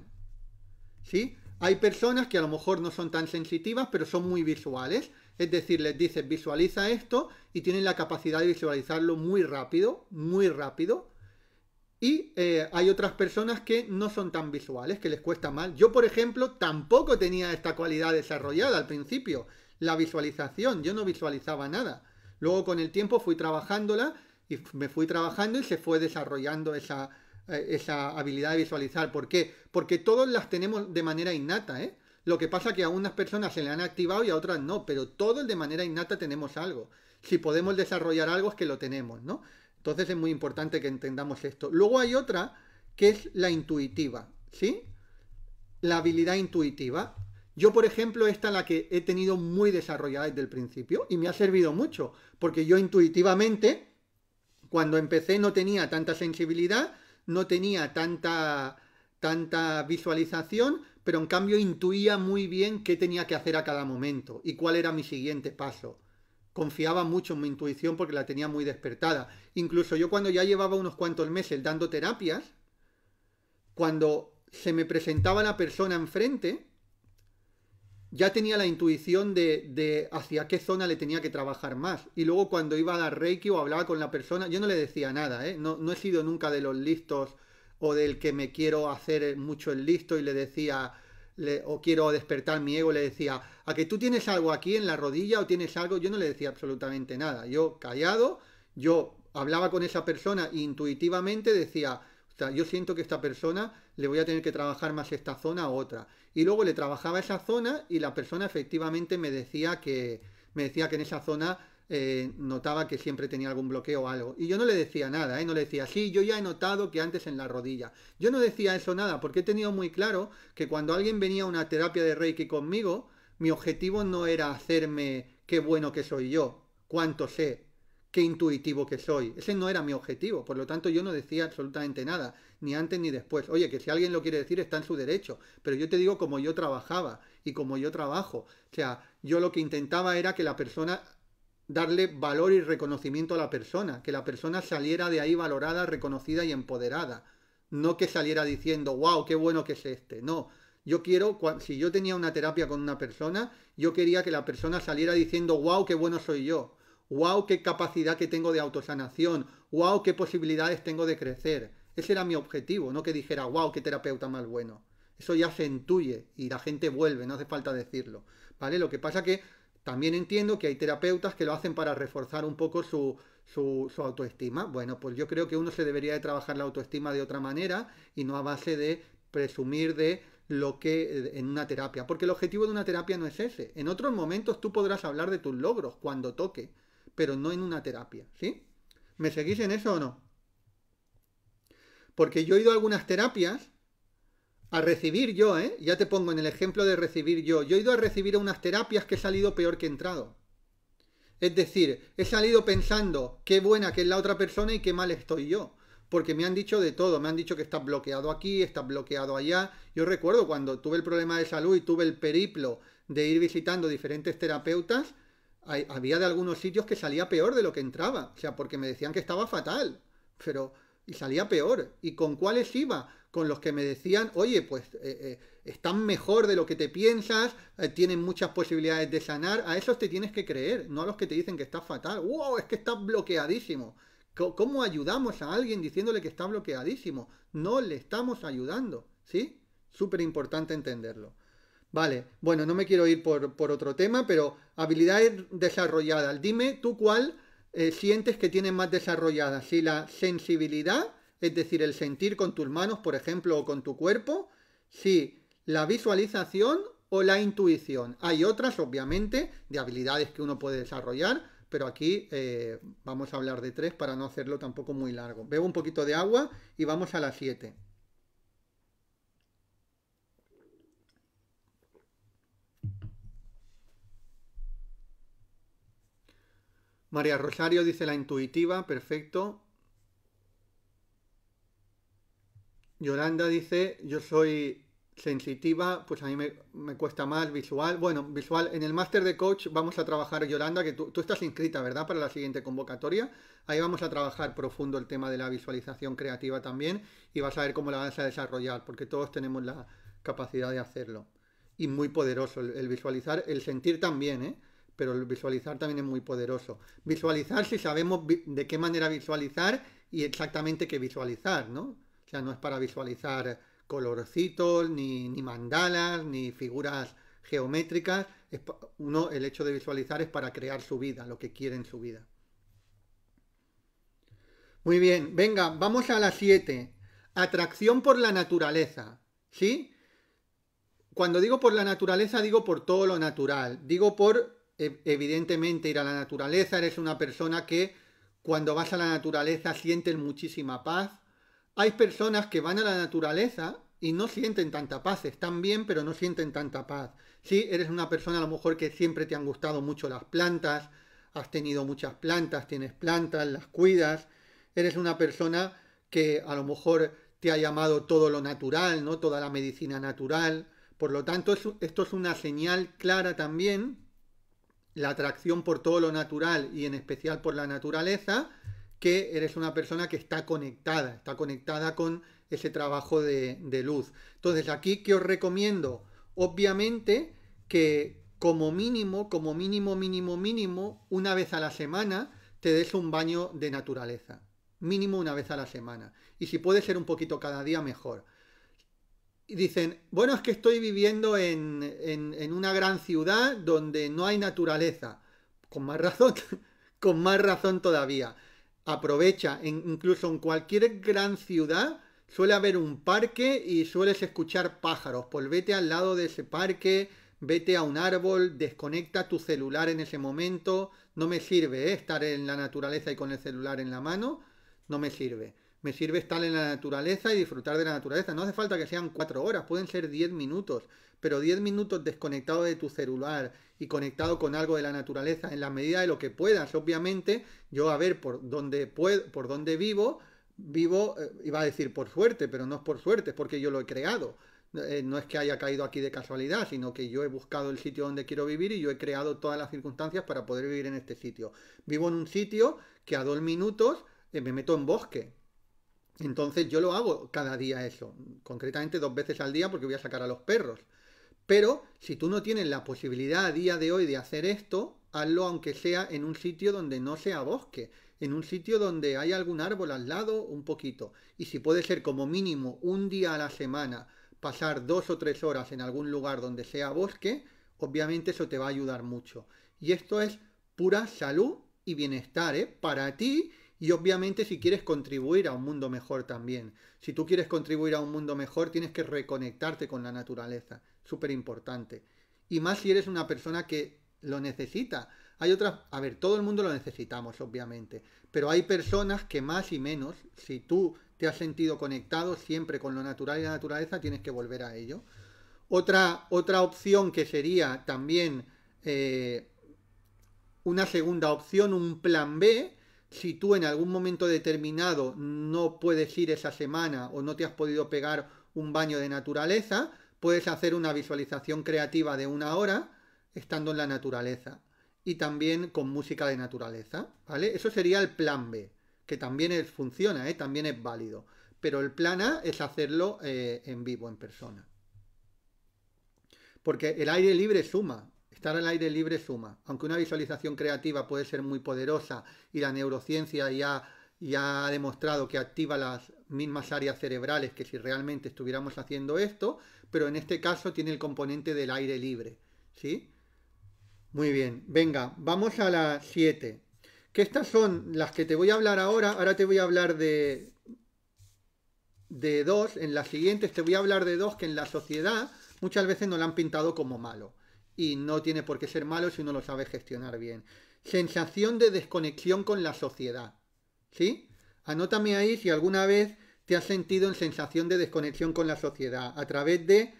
¿Sí? Hay personas que a lo mejor no son tan sensitivas, pero son muy visuales. Es decir, les dices visualiza esto y tienen la capacidad de visualizarlo muy rápido, muy rápido. Y eh, hay otras personas que no son tan visuales, que les cuesta mal. Yo, por ejemplo, tampoco tenía esta cualidad desarrollada al principio, la visualización. Yo no visualizaba nada. Luego con el tiempo fui trabajándola y me fui trabajando y se fue desarrollando eh, esa, habilidad de visualizar. ¿Por qué? Porque todos las tenemos de manera innata, ¿eh? Lo que pasa que a unas personas se le han activado y a otras no, pero todos de manera innata tenemos algo. Si podemos desarrollar algo es que lo tenemos, ¿no? Entonces es muy importante que entendamos esto. Luego hay otra que es la intuitiva, ¿sí? La habilidad intuitiva. Yo, por ejemplo, esta la que he tenido muy desarrollada desde el principio y me ha servido mucho, porque yo intuitivamente, cuando empecé no tenía tanta sensibilidad, no tenía tanta, tanta visualización, pero en cambio intuía muy bien qué tenía que hacer a cada momento y cuál era mi siguiente paso confiaba mucho en mi intuición porque la tenía muy despertada. Incluso yo cuando ya llevaba unos cuantos meses dando terapias, cuando se me presentaba la persona enfrente, ya tenía la intuición de, de, hacia qué zona le tenía que trabajar más. Y luego cuando iba a dar Reiki o hablaba con la persona, yo no le decía nada, ¿eh? no, no he sido nunca de los listos o del que me quiero hacer mucho el listo y le decía, o quiero despertar mi ego, le decía, a que tú tienes algo aquí en la rodilla o tienes algo, yo no le decía absolutamente nada. Yo callado, yo hablaba con esa persona intuitivamente decía, o sea, yo siento que esta persona le voy a tener que trabajar más esta zona a otra. Y luego le trabajaba esa zona y la persona efectivamente me decía que, me decía que en esa zona eh, notaba que siempre tenía algún bloqueo o algo. Y yo no le decía nada, ¿eh? no le decía, sí, yo ya he notado que antes en la rodilla. Yo no decía eso nada, porque he tenido muy claro que cuando alguien venía a una terapia de Reiki conmigo, mi objetivo no era hacerme qué bueno que soy yo, cuánto sé, qué intuitivo que soy. Ese no era mi objetivo, por lo tanto yo no decía absolutamente nada, ni antes ni después. Oye, que si alguien lo quiere decir está en su derecho, pero yo te digo como yo trabajaba y como yo trabajo. O sea, yo lo que intentaba era que la persona darle valor y reconocimiento a la persona, que la persona saliera de ahí valorada, reconocida y empoderada. No que saliera diciendo, wow, qué bueno que es este. No, yo quiero, si yo tenía una terapia con una persona, yo quería que la persona saliera diciendo, wow, qué bueno soy yo. Wow, qué capacidad que tengo de autosanación. Wow, qué posibilidades tengo de crecer. Ese era mi objetivo, no que dijera, wow, qué terapeuta más bueno. Eso ya se intuye y la gente vuelve, no hace falta decirlo. ¿Vale? Lo que pasa que también entiendo que hay terapeutas que lo hacen para reforzar un poco su, su, autoestima. Bueno, pues yo creo que uno se debería de trabajar la autoestima de otra manera y no a base de presumir de lo que eh, en una terapia, porque el objetivo de una terapia no es ese. En otros momentos tú podrás hablar de tus logros cuando toque, pero no en una terapia, ¿sí? ¿Me seguís en eso o no? Porque yo he ido a algunas terapias a recibir yo, ¿eh? Ya te pongo en el ejemplo de recibir yo. Yo he ido a recibir unas terapias que he salido peor que entrado. Es decir, he salido pensando qué buena que es la otra persona y qué mal estoy yo. Porque me han dicho de todo, me han dicho que estás bloqueado aquí, estás bloqueado allá. Yo recuerdo cuando tuve el problema de salud y tuve el periplo de ir visitando diferentes terapeutas, había de algunos sitios que salía peor de lo que entraba. O sea, porque me decían que estaba fatal. Pero, y salía peor. ¿Y con cuáles iba? con los que me decían, oye, pues eh, eh, están mejor de lo que te piensas, eh, tienen muchas posibilidades de sanar, a esos te tienes que creer, no a los que te dicen que estás fatal, wow, es que estás bloqueadísimo. ¿Cómo ayudamos a alguien diciéndole que está bloqueadísimo? No le estamos ayudando, ¿sí? Súper importante entenderlo. Vale, bueno, no me quiero ir por, otro tema, pero habilidades desarrolladas. Dime tú cuál sientes que tienes más desarrollada, si la sensibilidad es decir, el sentir con tus manos, por ejemplo, o con tu cuerpo, si la visualización o la intuición. Hay otras, obviamente, de habilidades que uno puede desarrollar, pero aquí eh, vamos a hablar de tres para no hacerlo tampoco muy largo. Bebo un poquito de agua y vamos a las siete. María Rosario dice la intuitiva, perfecto. Yolanda dice, yo soy sensitiva, pues a mí me, cuesta más visual. Bueno, visual, en el máster de coach vamos a trabajar, Yolanda, que tú, estás inscrita, ¿verdad? Para la siguiente convocatoria. Ahí vamos a trabajar profundo el tema de la visualización creativa también y vas a ver cómo la vas a desarrollar, porque todos tenemos la capacidad de hacerlo. Y muy poderoso el, visualizar, el sentir también, ¿eh? Pero el visualizar también es muy poderoso. Visualizar si sabemos de qué manera visualizar y exactamente qué visualizar, ¿no? O sea, no es para visualizar colorcitos, ni, mandalas, ni figuras geométricas. Es, uno, el hecho de visualizar es para crear su vida, lo que quiere en su vida. Muy bien, venga, vamos a la 7. Atracción por la naturaleza. ¿Sí? Cuando digo por la naturaleza, digo por todo lo natural. Digo por, e, evidentemente, ir a la naturaleza. Eres una persona que cuando vas a la naturaleza sientes muchísima paz, hay personas que van a la naturaleza y no sienten tanta paz, están bien, pero no sienten tanta paz. Si eres una persona a lo mejor que siempre te han gustado mucho las plantas, has tenido muchas plantas, tienes plantas, las cuidas, eres una persona que a lo mejor te ha llamado todo lo natural, ¿no? Toda la medicina natural. Por lo tanto, esto es una señal clara también, la atracción por todo lo natural y en especial por la naturaleza, que eres una persona que está conectada, está conectada con ese trabajo de, luz. Entonces, aquí, ¿qué os recomiendo? Obviamente que como mínimo, como mínimo, mínimo, mínimo, una vez a la semana, te des un baño de naturaleza. Mínimo una vez a la semana. Y si puede ser un poquito cada día, mejor. Y dicen, bueno, es que estoy viviendo en, una gran ciudad donde no hay naturaleza. Con más razón, con más razón todavía aprovecha, incluso en cualquier gran ciudad suele haber un parque y sueles escuchar pájaros, pues vete al lado de ese parque, vete a un árbol, desconecta tu celular en ese momento, no me sirve ¿eh? estar en la naturaleza y con el celular en la mano, no me sirve. Me sirve estar en la naturaleza y disfrutar de la naturaleza. No hace falta que sean cuatro horas, pueden ser diez minutos pero 10 minutos desconectado de tu celular y conectado con algo de la naturaleza, en la medida de lo que puedas, obviamente, yo a ver por dónde, puedo, por dónde vivo, vivo, eh, iba a decir por suerte, pero no es por suerte, es porque yo lo he creado. Eh, no es que haya caído aquí de casualidad, sino que yo he buscado el sitio donde quiero vivir y yo he creado todas las circunstancias para poder vivir en este sitio. Vivo en un sitio que a dos minutos eh, me meto en bosque, entonces yo lo hago cada día eso, concretamente dos veces al día porque voy a sacar a los perros. Pero si tú no tienes la posibilidad a día de hoy de hacer esto, hazlo aunque sea en un sitio donde no sea bosque, en un sitio donde hay algún árbol al lado, un poquito. Y si puede ser como mínimo un día a la semana, pasar dos o tres horas en algún lugar donde sea bosque, obviamente eso te va a ayudar mucho. Y esto es pura salud y bienestar, ¿eh? Para ti y obviamente si quieres contribuir a un mundo mejor también. Si tú quieres contribuir a un mundo mejor, tienes que reconectarte con la naturaleza súper importante. Y más si eres una persona que lo necesita. Hay otras, a ver, todo el mundo lo necesitamos, obviamente, pero hay personas que más y menos, si tú te has sentido conectado siempre con lo natural y la naturaleza, tienes que volver a ello. Otra, otra opción que sería también eh, una segunda opción, un plan B, si tú en algún momento determinado no puedes ir esa semana o no te has podido pegar un baño de naturaleza, puedes hacer una visualización creativa de una hora estando en la naturaleza y también con música de naturaleza, ¿vale? Eso sería el plan B, que también funciona, ¿eh? también es válido, pero el plan A es hacerlo eh, en vivo, en persona. Porque el aire libre suma, estar al aire libre suma, aunque una visualización creativa puede ser muy poderosa y la neurociencia ya ha demostrado que activa las mismas áreas cerebrales que si realmente estuviéramos haciendo esto, pero en este caso tiene el componente del aire libre. ¿Sí? Muy bien, venga, vamos a la 7. Que estas son las que te voy a hablar ahora. Ahora te voy a hablar de, de dos. En las siguientes te voy a hablar de dos que en la sociedad muchas veces nos la han pintado como malo. Y no tiene por qué ser malo si no lo sabe gestionar bien. Sensación de desconexión con la sociedad. ¿Sí? Anótame ahí si alguna vez se ha sentido en sensación de desconexión con la sociedad a través de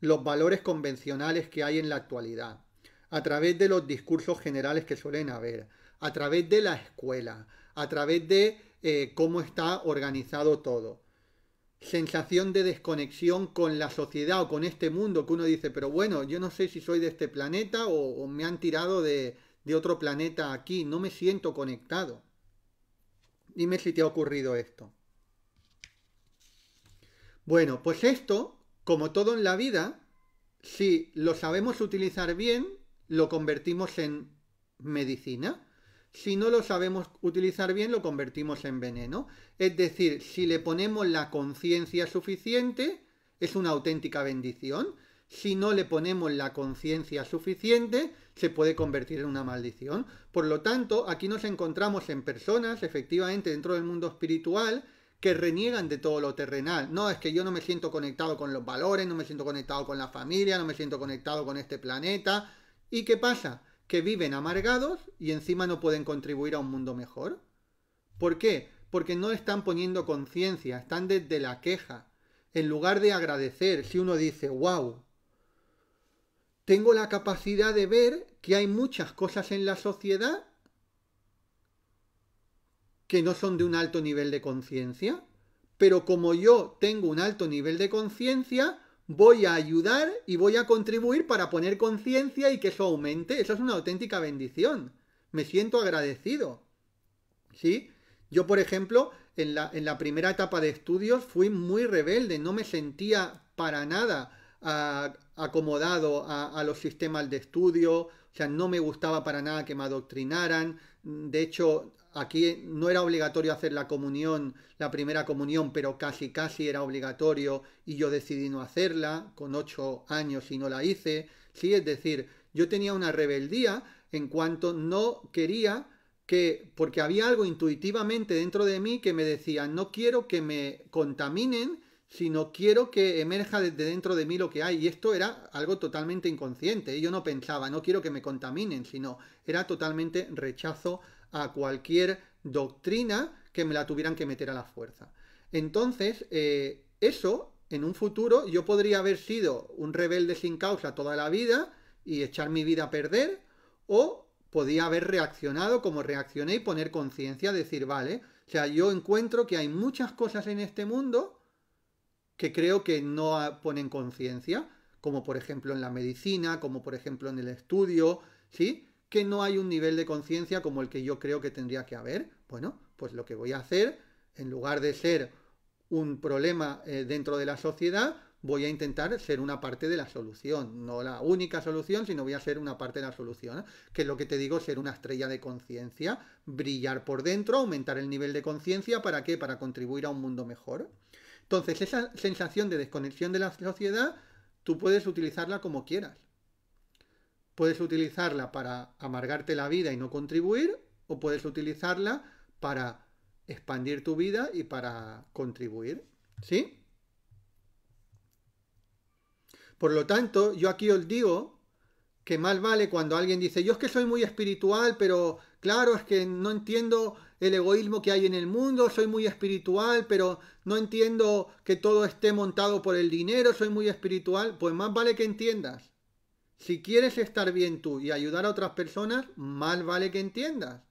los valores convencionales que hay en la actualidad, a través de los discursos generales que suelen haber, a través de la escuela, a través de eh, cómo está organizado todo. Sensación de desconexión con la sociedad o con este mundo que uno dice, pero bueno, yo no sé si soy de este planeta o, me han tirado de otro planeta aquí, no me siento conectado. Dime si te ha ocurrido esto. Bueno, pues esto, como todo en la vida, si lo sabemos utilizar bien, lo convertimos en medicina. Si no lo sabemos utilizar bien, lo convertimos en veneno. Es decir, si le ponemos la conciencia suficiente, es una auténtica bendición. Si no le ponemos la conciencia suficiente, se puede convertir en una maldición. Por lo tanto, aquí nos encontramos en personas, efectivamente, dentro del mundo espiritual, que reniegan de todo lo terrenal. No, es que yo no me siento conectado con los valores, no me siento conectado con la familia, no me siento conectado con este planeta. ¿Y qué pasa? Que viven amargados y encima no pueden contribuir a un mundo mejor. ¿Por qué? Porque no están poniendo conciencia, están desde la queja. En lugar de agradecer, si uno dice, wow, tengo la capacidad de ver que hay muchas cosas en la sociedad que no son de un alto nivel de conciencia, pero como yo tengo un alto nivel de conciencia, voy a ayudar y voy a contribuir para poner conciencia y que eso aumente. Eso es una auténtica bendición. Me siento agradecido. ¿Sí? Yo, por ejemplo, en la, primera etapa de estudios fui muy rebelde, no me sentía para nada ah, acomodado a, a los sistemas de estudio, sea, no me gustaba para nada que me adoctrinaran. De hecho, aquí no era obligatorio hacer la comunión, la primera comunión, pero casi casi era obligatorio y yo decidí no hacerla con ocho años y no la hice. Sí, es decir, yo tenía una rebeldía en cuanto no quería que, porque había algo intuitivamente dentro de mí que me decía, no quiero que me contaminen sino quiero que emerja desde dentro de mí lo que hay. Y esto era algo totalmente inconsciente. Yo no pensaba, no quiero que me contaminen, sino era totalmente rechazo a cualquier doctrina que me la tuvieran que meter a la fuerza. Entonces, eh, eso, en un futuro, yo podría haber sido un rebelde sin causa toda la vida y echar mi vida a perder, o podía haber reaccionado como reaccioné y poner conciencia, decir, vale, o sea, yo encuentro que hay muchas cosas en este mundo, que creo que no ponen conciencia, como por ejemplo en la medicina, como por ejemplo en el estudio, ¿sí? Que no hay un nivel de conciencia como el que yo creo que tendría que haber. Bueno, pues lo que voy a hacer, en lugar de ser un problema eh, dentro de la sociedad, voy a intentar ser una parte de la solución, no la única solución, sino voy a ser una parte de la solución, que es lo que te digo, ser una estrella de conciencia, brillar por dentro, aumentar el nivel de conciencia, ¿para qué? Para contribuir a un mundo mejor. Entonces, esa sensación de desconexión de la sociedad, tú puedes utilizarla como quieras. Puedes utilizarla para amargarte la vida y no contribuir, o puedes utilizarla para expandir tu vida y para contribuir. ¿Sí? Por lo tanto, yo aquí os digo que mal vale cuando alguien dice, yo es que soy muy espiritual, pero Claro, es que no entiendo el egoísmo que hay en el mundo, soy muy espiritual, pero no entiendo que todo esté montado por el dinero, soy muy espiritual. Pues más vale que entiendas. Si quieres estar bien tú y ayudar a otras personas, más vale que entiendas.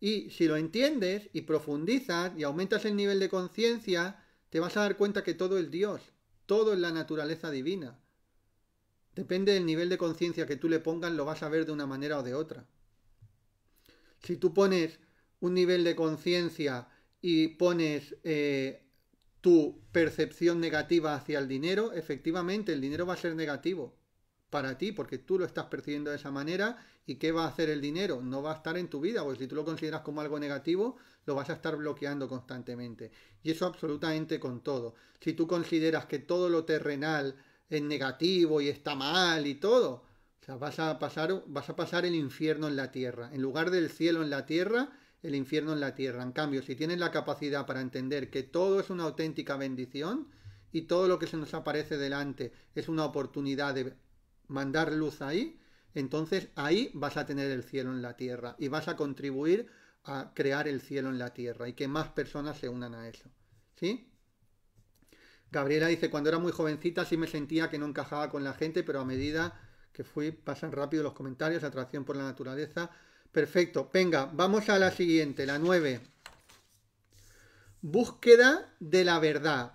Y si lo entiendes y profundizas y aumentas el nivel de conciencia, te vas a dar cuenta que todo es Dios, todo es la naturaleza divina. Depende del nivel de conciencia que tú le pongas, lo vas a ver de una manera o de otra si tú pones un nivel de conciencia y pones eh, tu percepción negativa hacia el dinero, efectivamente el dinero va a ser negativo para ti, porque tú lo estás percibiendo de esa manera y qué va a hacer el dinero, no va a estar en tu vida, porque si tú lo consideras como algo negativo, lo vas a estar bloqueando constantemente. Y eso absolutamente con todo. Si tú consideras que todo lo terrenal es negativo y está mal y todo, o sea, vas a, pasar, vas a pasar el infierno en la tierra. En lugar del cielo en la tierra, el infierno en la tierra. En cambio, si tienes la capacidad para entender que todo es una auténtica bendición y todo lo que se nos aparece delante es una oportunidad de mandar luz ahí, entonces ahí vas a tener el cielo en la tierra y vas a contribuir a crear el cielo en la tierra y que más personas se unan a eso. ¿Sí? Gabriela dice, cuando era muy jovencita sí me sentía que no encajaba con la gente, pero a medida que fui, pasan rápido los comentarios, atracción por la naturaleza. Perfecto, venga, vamos a la siguiente, la 9. Búsqueda de la verdad.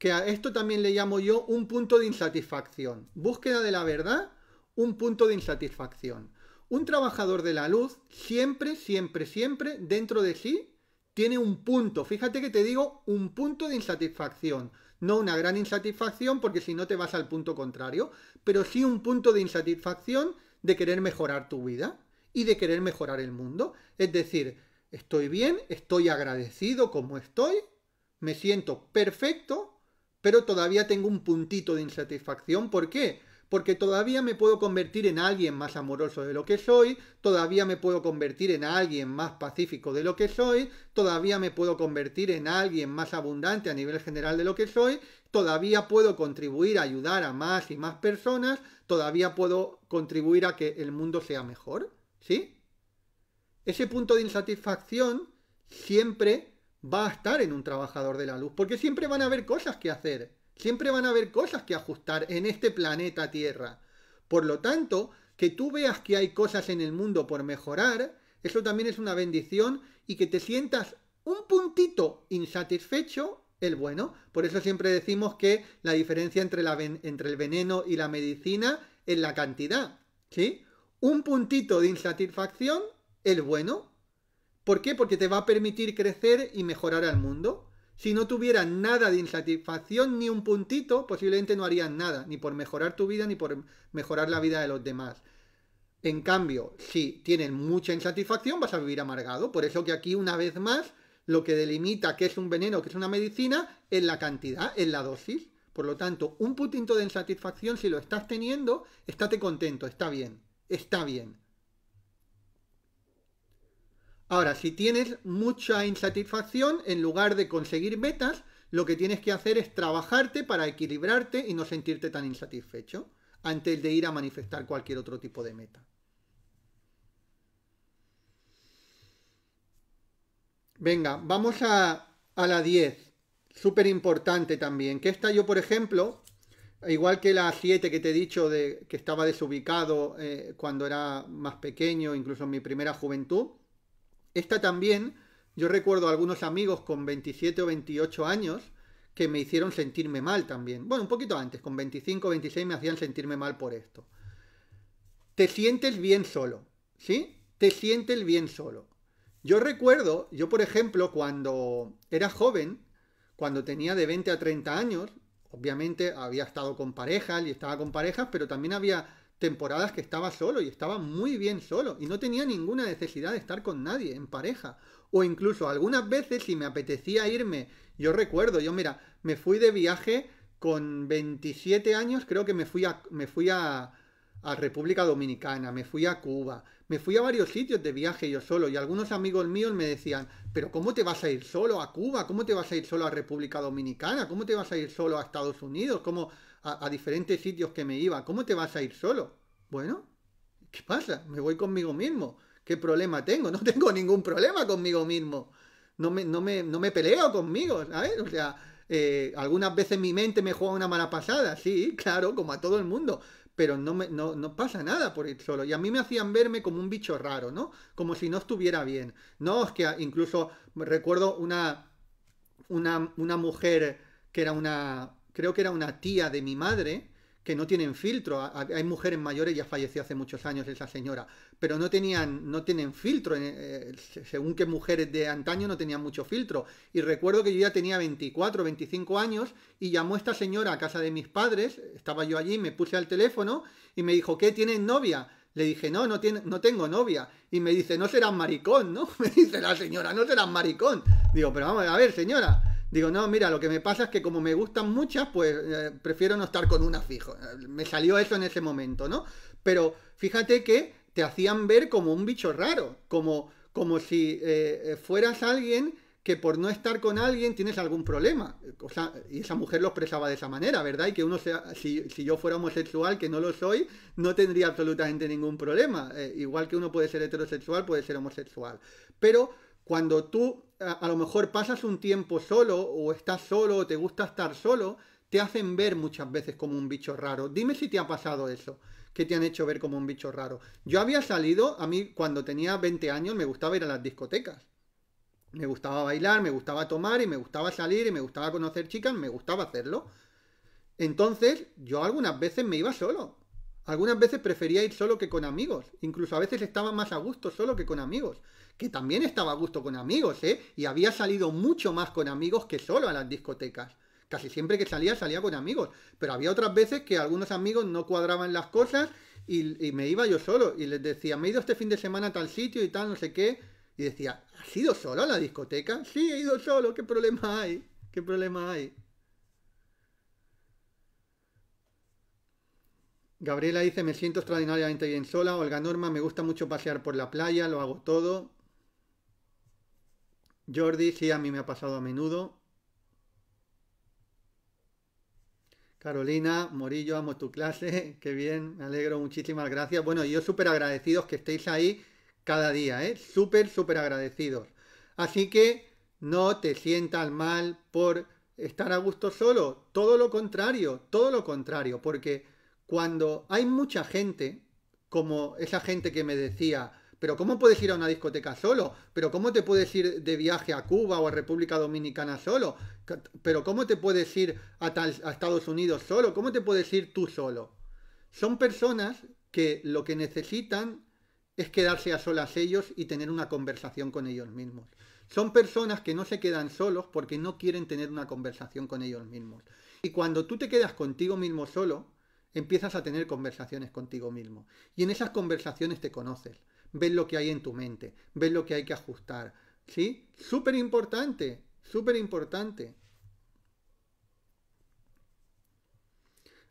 Que a esto también le llamo yo un punto de insatisfacción. Búsqueda de la verdad, un punto de insatisfacción. Un trabajador de la luz siempre, siempre, siempre dentro de sí tiene un punto. Fíjate que te digo un punto de insatisfacción no una gran insatisfacción, porque si no te vas al punto contrario, pero sí un punto de insatisfacción de querer mejorar tu vida y de querer mejorar el mundo. Es decir, estoy bien, estoy agradecido como estoy, me siento perfecto, pero todavía tengo un puntito de insatisfacción. ¿Por qué? porque todavía me puedo convertir en alguien más amoroso de lo que soy, todavía me puedo convertir en alguien más pacífico de lo que soy, todavía me puedo convertir en alguien más abundante a nivel general de lo que soy, todavía puedo contribuir a ayudar a más y más personas, todavía puedo contribuir a que el mundo sea mejor, ¿sí? Ese punto de insatisfacción siempre va a estar en un trabajador de la luz, porque siempre van a haber cosas que hacer Siempre van a haber cosas que ajustar en este planeta Tierra. Por lo tanto, que tú veas que hay cosas en el mundo por mejorar, eso también es una bendición y que te sientas un puntito insatisfecho, el bueno. Por eso siempre decimos que la diferencia entre, entre el veneno y la medicina es la cantidad, ¿sí? Un puntito de insatisfacción, el bueno. ¿Por qué? Porque te va a permitir crecer y mejorar al mundo. Si no tuvieran nada de insatisfacción ni un puntito, posiblemente no harían nada, ni por mejorar tu vida, ni por mejorar la vida de los demás. En cambio, si tienen mucha insatisfacción, vas a vivir amargado. Por eso que aquí, una vez más, lo que delimita qué es un veneno, qué es una medicina, es la cantidad, es la dosis. Por lo tanto, un puntito de insatisfacción, si lo estás teniendo, estate contento, está bien, está bien. Ahora, si tienes mucha insatisfacción, en lugar de conseguir metas, lo que tienes que hacer es trabajarte para equilibrarte y no sentirte tan insatisfecho antes de ir a manifestar cualquier otro tipo de meta. Venga, vamos a, la 10. Súper importante también. Que esta yo, por ejemplo, igual que la 7 que te he dicho de que estaba desubicado eh, cuando era más pequeño, incluso en mi primera juventud, esta también, yo recuerdo a algunos amigos con 27 o 28 años que me hicieron sentirme mal también. Bueno, un poquito antes, con 25 o 26 me hacían sentirme mal por esto. Te sientes bien solo, ¿sí? Te sientes bien solo. Yo recuerdo, yo por ejemplo, cuando era joven, cuando tenía de 20 a 30 años, obviamente había estado con parejas y estaba con parejas, pero también había temporadas que estaba solo y estaba muy bien solo y no tenía ninguna necesidad de estar con nadie, en pareja. O incluso algunas veces si me apetecía irme, yo recuerdo, yo mira, me fui de viaje con 27 años, creo que me fui a, me fui a, a República Dominicana, me fui a Cuba, me fui a varios sitios de viaje yo solo y algunos amigos míos me decían, pero ¿cómo te vas a ir solo a Cuba? ¿Cómo te vas a ir solo a República Dominicana? ¿Cómo te vas a ir solo a Estados Unidos? ¿Cómo a, diferentes sitios que me iba? ¿Cómo te vas a ir solo? Bueno, ¿qué pasa? Me voy conmigo mismo. ¿Qué problema tengo? No tengo ningún problema conmigo mismo. No me, no me, no me peleo conmigo, ¿sabes? O sea, eh, algunas veces mi mente me juega una mala pasada, sí, claro, como a todo el mundo, pero no, me, no, no, pasa nada por ir solo. Y a mí me hacían verme como un bicho raro, ¿no? Como si no estuviera bien. No, es que incluso recuerdo una, una, una mujer que era una, creo que era una tía de mi madre, que no tienen filtro. Hay mujeres mayores, ya falleció hace muchos años esa señora, pero no tenían, no tienen filtro. Eh, según que mujeres de antaño no tenían mucho filtro. Y recuerdo que yo ya tenía 24, 25 años y llamó esta señora a casa de mis padres, estaba yo allí, me puse al teléfono y me dijo, ¿qué tienes novia? Le dije, no, no, tiene, no tengo novia. Y me dice, no serás maricón, ¿no? Me dice la señora, no serás maricón. Digo, pero vamos a ver, señora digo, no, mira, lo que me pasa es que como me gustan muchas, pues eh, prefiero no estar con una fijo. Me salió eso en ese momento, ¿no? Pero fíjate que te hacían ver como un bicho raro, como, como si eh, eh, fueras alguien que por no estar con alguien tienes algún problema. O sea, y esa mujer lo expresaba de esa manera, ¿verdad? Y que uno, sea, si, si yo fuera homosexual, que no lo soy, no tendría absolutamente ningún problema. igual que uno puede ser heterosexual, puede ser homosexual. Pero cuando tú a, lo mejor pasas un tiempo solo o estás solo o te gusta estar solo, te hacen ver muchas veces como un bicho raro. Dime si te ha pasado eso, que te han hecho ver como un bicho raro. Yo había salido, a mí cuando tenía 20 años me gustaba ir a las discotecas. Me gustaba bailar, me gustaba tomar y me gustaba salir y me gustaba conocer chicas, me gustaba hacerlo. Entonces, yo algunas veces me iba solo. Algunas veces prefería ir solo que con amigos. Incluso a veces estaba más a gusto solo que con amigos que también estaba a gusto con amigos, ¿eh? Y había salido mucho más con amigos que solo a las discotecas. Casi siempre que salía, salía con amigos. Pero había otras veces que algunos amigos no cuadraban las cosas y, me iba yo solo. Y les decía, me he ido este fin de semana a tal sitio y tal, no sé qué. Y decía, ¿has ido solo a la discoteca? Sí, he ido solo, ¿qué problema hay? ¿Qué problema hay? Gabriela dice, me siento extraordinariamente bien sola. Olga Norma, me gusta mucho pasear por la playa, lo hago todo. Jordi, sí, a mí me ha pasado a menudo. Carolina, Morillo, amo tu clase. Qué bien, me alegro, muchísimas gracias. Bueno, yo súper agradecidos que estéis ahí cada día, ¿eh? Súper, súper agradecidos. Así que no te sientas mal por estar a gusto solo. Todo lo contrario, todo lo contrario. Porque cuando hay mucha gente, como esa gente que me decía, pero ¿cómo puedes ir a una discoteca solo? ¿Pero cómo te puedes ir de viaje a Cuba o a República Dominicana solo? ¿Pero cómo te puedes ir a, Estados Unidos solo? ¿Cómo te puedes ir tú solo? Son personas que lo que necesitan es quedarse a solas ellos y tener una conversación con ellos mismos. Son personas que no se quedan solos porque no quieren tener una conversación con ellos mismos. Y cuando tú te quedas contigo mismo solo, empiezas a tener conversaciones contigo mismo. Y en esas conversaciones te conoces ves lo que hay en tu mente, ves lo que hay que ajustar. ¿Sí? Súper importante, súper importante.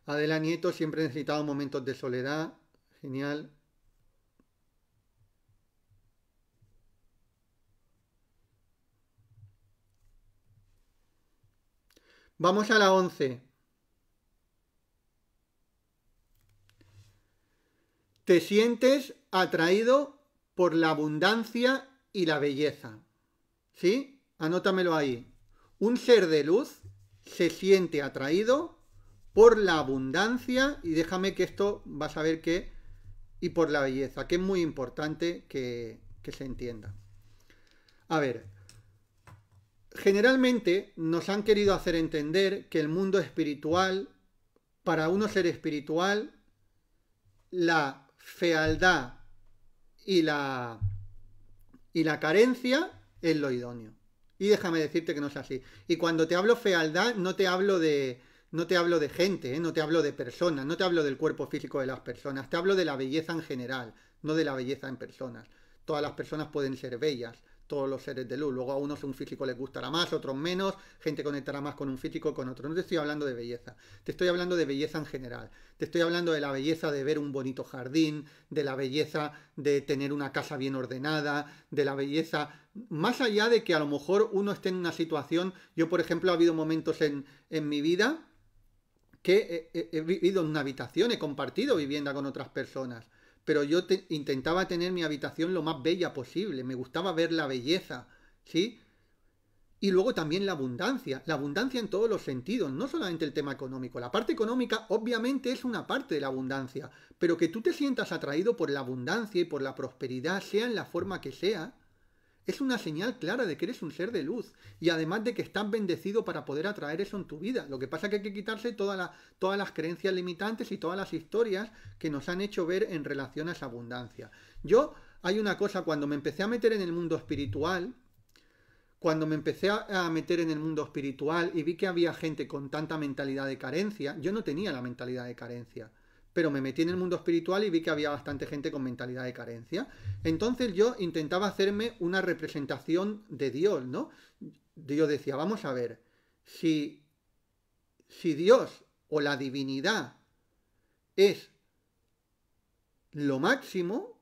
Adela Nieto siempre he necesitado momentos de soledad. Genial. Vamos a la 11. Te sientes atraído por la abundancia y la belleza. ¿Sí? Anótamelo ahí. Un ser de luz se siente atraído por la abundancia, y déjame que esto vas a ver que, y por la belleza, que es muy importante que, que se entienda. A ver, generalmente nos han querido hacer entender que el mundo espiritual, para uno ser espiritual, la fealdad y la, y la carencia es lo idóneo. Y déjame decirte que no es así. Y cuando te hablo fealdad, no te hablo de, no te hablo de gente, ¿eh? no te hablo de personas, no te hablo del cuerpo físico de las personas, te hablo de la belleza en general, no de la belleza en personas. Todas las personas pueden ser bellas, los seres de luz. Luego a unos un físico les gustará más, otros menos, gente conectará más con un físico con otro. No te estoy hablando de belleza, te estoy hablando de belleza en general. Te estoy hablando de la belleza de ver un bonito jardín, de la belleza de tener una casa bien ordenada, de la belleza más allá de que a lo mejor uno esté en una situación, yo por ejemplo ha habido momentos en, mi vida que he, vivido en una habitación, he compartido vivienda con otras personas pero yo intentaba tener mi habitación lo más bella posible, me gustaba ver la belleza, ¿sí? Y luego también la abundancia, la abundancia en todos los sentidos, no solamente el tema económico. La parte económica obviamente es una parte de la abundancia, pero que tú te sientas atraído por la abundancia y por la prosperidad, sea en la forma que sea, es una señal clara de que eres un ser de luz y además de que estás bendecido para poder atraer eso en tu vida. Lo que pasa es que hay que quitarse todas las creencias limitantes y todas las historias que nos han hecho ver en relación a esa abundancia. Yo hay una cosa, cuando me empecé a meter en el mundo espiritual, cuando me empecé a meter en el mundo espiritual y vi que había gente con tanta mentalidad de carencia, yo no tenía la mentalidad de carencia pero me metí en el mundo espiritual y vi que había bastante gente con mentalidad de carencia. Entonces yo intentaba hacerme una representación de Dios, ¿no? Yo decía, vamos a ver, si, si Dios o la divinidad es lo máximo,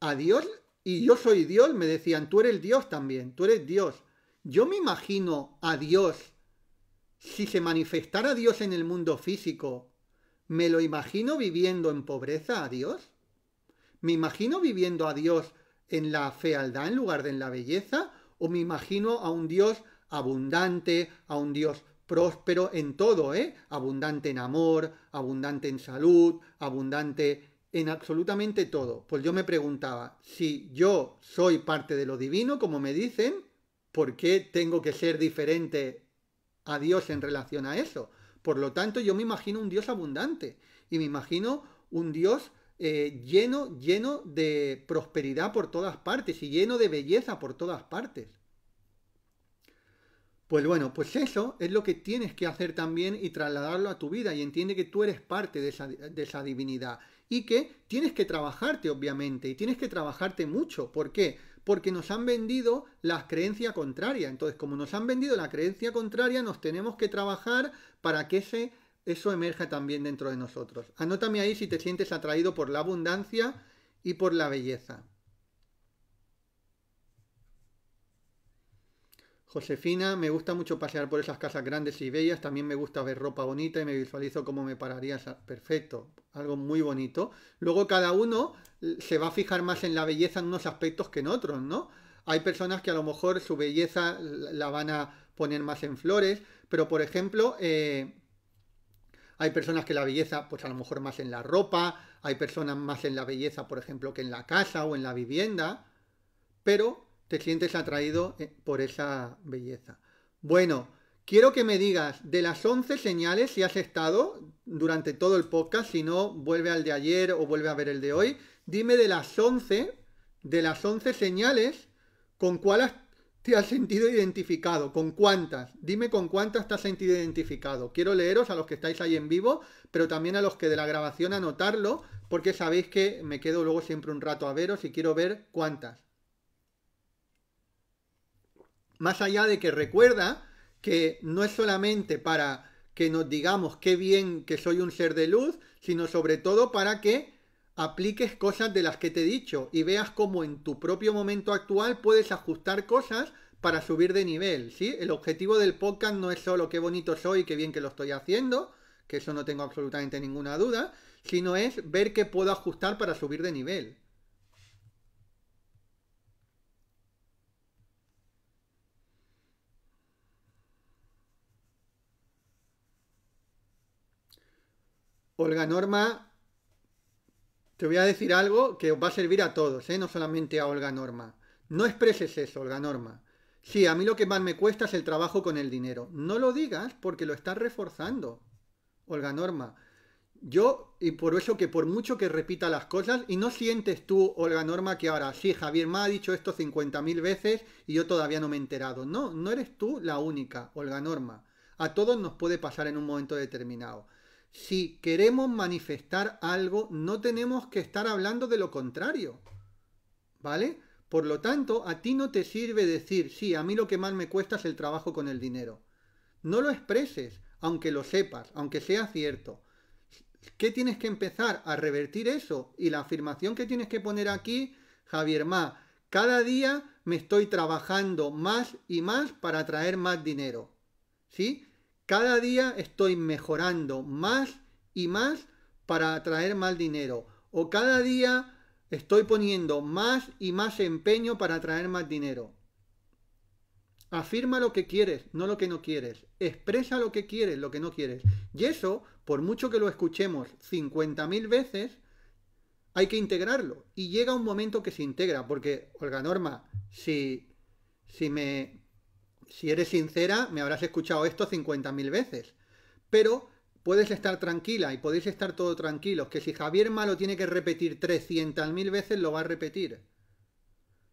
a Dios, y yo soy Dios, me decían, tú eres Dios también, tú eres Dios. Yo me imagino a Dios si se manifestara Dios en el mundo físico, ¿me lo imagino viviendo en pobreza a Dios? ¿Me imagino viviendo a Dios en la fealdad en lugar de en la belleza? ¿O me imagino a un Dios abundante, a un Dios próspero en todo, ¿eh? Abundante en amor, abundante en salud, abundante en absolutamente todo. Pues yo me preguntaba, si yo soy parte de lo divino, como me dicen, ¿por qué tengo que ser diferente a Dios en relación a eso. Por lo tanto, yo me imagino un Dios abundante y me imagino un Dios eh, lleno, lleno de prosperidad por todas partes y lleno de belleza por todas partes. Pues bueno, pues eso es lo que tienes que hacer también y trasladarlo a tu vida y entiende que tú eres parte de esa, de esa divinidad y que tienes que trabajarte obviamente y tienes que trabajarte mucho. ¿Por qué? porque nos han vendido la creencia contraria. Entonces, como nos han vendido la creencia contraria, nos tenemos que trabajar para que ese, eso emerja también dentro de nosotros. Anótame ahí si te sientes atraído por la abundancia y por la belleza. Josefina, me gusta mucho pasear por esas casas grandes y bellas, también me gusta ver ropa bonita y me visualizo cómo me pararía. Perfecto, algo muy bonito. Luego cada uno eh, se va a fijar más en la belleza en unos aspectos que en otros, ¿no? Hay personas que a lo mejor su belleza la van a poner más en flores, pero por ejemplo, eh, hay personas que la belleza, pues a lo mejor más en la ropa, hay personas más en la belleza, por ejemplo, que en la casa o en la vivienda, pero te este sientes atraído eh, por esa belleza. Bueno, quiero que me digas de las 11 señales si has estado durante todo el podcast, si no, vuelve al de ayer o vuelve a ver el de hoy. Dime de las 11, de las 11 señales, con cuáles te has sentido identificado, con cuántas. Dime con cuántas te has sentido identificado. Quiero leeros a los que estáis ahí en vivo, pero también a los que de la grabación anotarlo, porque sabéis que me quedo luego siempre un rato a veros y quiero ver cuántas. Más allá de que recuerda que no es solamente para que nos digamos qué bien que soy un ser de luz, sino sobre todo para que apliques cosas de las que te he dicho y veas cómo en tu propio momento actual puedes ajustar cosas para subir de nivel, El objetivo del podcast no es solo qué bonito soy, qué bien que lo estoy haciendo, que eso no tengo absolutamente ninguna duda, sino es ver qué puedo ajustar para subir de nivel. Olga Norma, te voy a decir algo que va a servir a todos, ¿eh? no solamente a Olga Norma. No expreses eso, Olga Norma. Sí, a mí lo que más me cuesta es el trabajo con el dinero. No lo digas porque lo estás reforzando, Olga Norma. Yo, y por eso que por mucho que repita las cosas, y no sientes tú, Olga Norma, que ahora sí, Javier me ha dicho esto 50.000 veces y yo todavía no me he enterado. No, no eres tú la única, Olga Norma. A todos nos puede pasar en un momento determinado si queremos manifestar algo, no tenemos que estar hablando de lo contrario. ¿Vale? Por lo tanto, a ti no te sirve decir, sí, a mí lo que más me cuesta es el trabajo con el dinero. No lo expreses, aunque lo sepas, aunque sea cierto. ¿Qué tienes que empezar? A revertir eso. Y la afirmación que tienes que poner aquí, Javier Ma, cada día me estoy trabajando más y más para traer más dinero. ¿Sí? Cada día estoy mejorando más y más para atraer más dinero. O cada día estoy poniendo más y más empeño para atraer más dinero. Afirma lo que quieres, no lo que no quieres. Expresa lo que quieres, lo que no quieres. Y eso, por mucho que lo escuchemos 50.000 veces, hay que integrarlo. Y llega un momento que se integra, porque, Olga Norma, si, si me, si eres sincera, me habrás escuchado esto 50.000 veces. Pero puedes estar tranquila y podéis estar todo tranquilos, que si Javier Malo tiene que repetir 300.000 veces, lo va a repetir.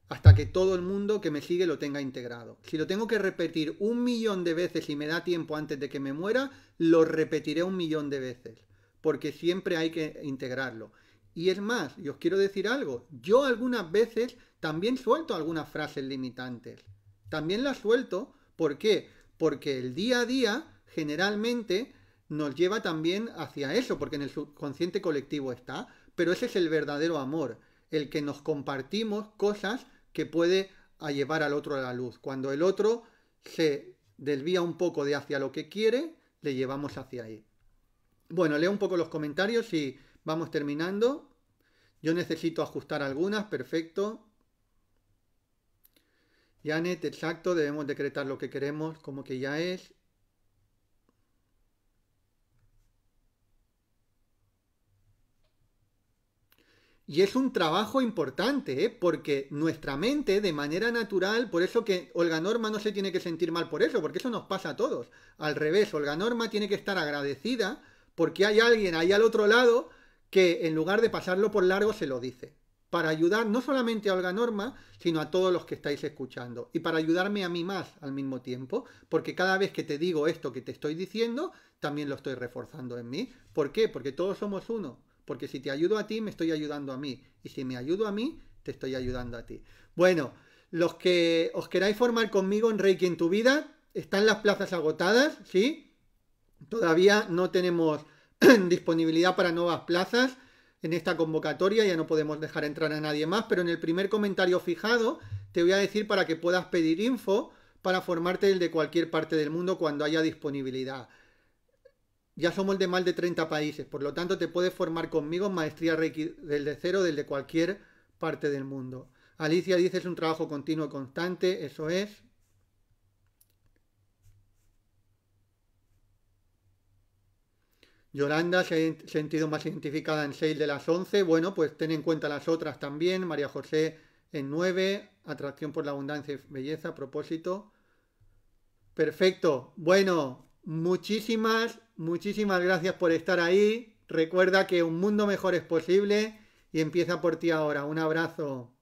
Hasta que todo el mundo que me sigue lo tenga integrado. Si lo tengo que repetir un millón de veces y me da tiempo antes de que me muera, lo repetiré un millón de veces. Porque siempre hay que integrarlo. Y es más, y os quiero decir algo, yo algunas veces también suelto algunas frases limitantes. También la suelto, ¿por qué? Porque el día a día generalmente nos lleva también hacia eso, porque en el subconsciente colectivo está, pero ese es el verdadero amor, el que nos compartimos cosas que puede llevar al otro a la luz. Cuando el otro se desvía un poco de hacia lo que quiere, le llevamos hacia ahí. Bueno, leo un poco los comentarios y vamos terminando. Yo necesito ajustar algunas, perfecto net exacto, debemos decretar lo que queremos como que ya es. Y es un trabajo importante, ¿eh? porque nuestra mente de manera natural, por eso que Olga Norma no se tiene que sentir mal por eso, porque eso nos pasa a todos. Al revés, Olga Norma tiene que estar agradecida porque hay alguien ahí al otro lado que en lugar de pasarlo por largo se lo dice para ayudar no solamente a Olga Norma, sino a todos los que estáis escuchando y para ayudarme a mí más al mismo tiempo, porque cada vez que te digo esto que te estoy diciendo, también lo estoy reforzando en mí. ¿Por qué? Porque todos somos uno, porque si te ayudo a ti, me estoy ayudando a mí, y si me ayudo a mí, te estoy ayudando a ti. Bueno, los que os queráis formar conmigo en Reiki en tu vida, están las plazas agotadas, ¿sí? Todavía no tenemos disponibilidad para nuevas plazas en esta convocatoria, ya no podemos dejar entrar a nadie más, pero en el primer comentario fijado te voy a decir para que puedas pedir info para formarte el de cualquier parte del mundo cuando haya disponibilidad. Ya somos de más de 30 países, por lo tanto te puedes formar conmigo en maestría Reiki del de cero, del de cualquier parte del mundo. Alicia dice es un trabajo continuo y constante, eso es. Yolanda se ha sentido más identificada en 6 de las 11. Bueno, pues ten en cuenta las otras también. María José en 9. Atracción por la abundancia y belleza, a propósito. Perfecto. Bueno, muchísimas, muchísimas gracias por estar ahí. Recuerda que un mundo mejor es posible y empieza por ti ahora. Un abrazo.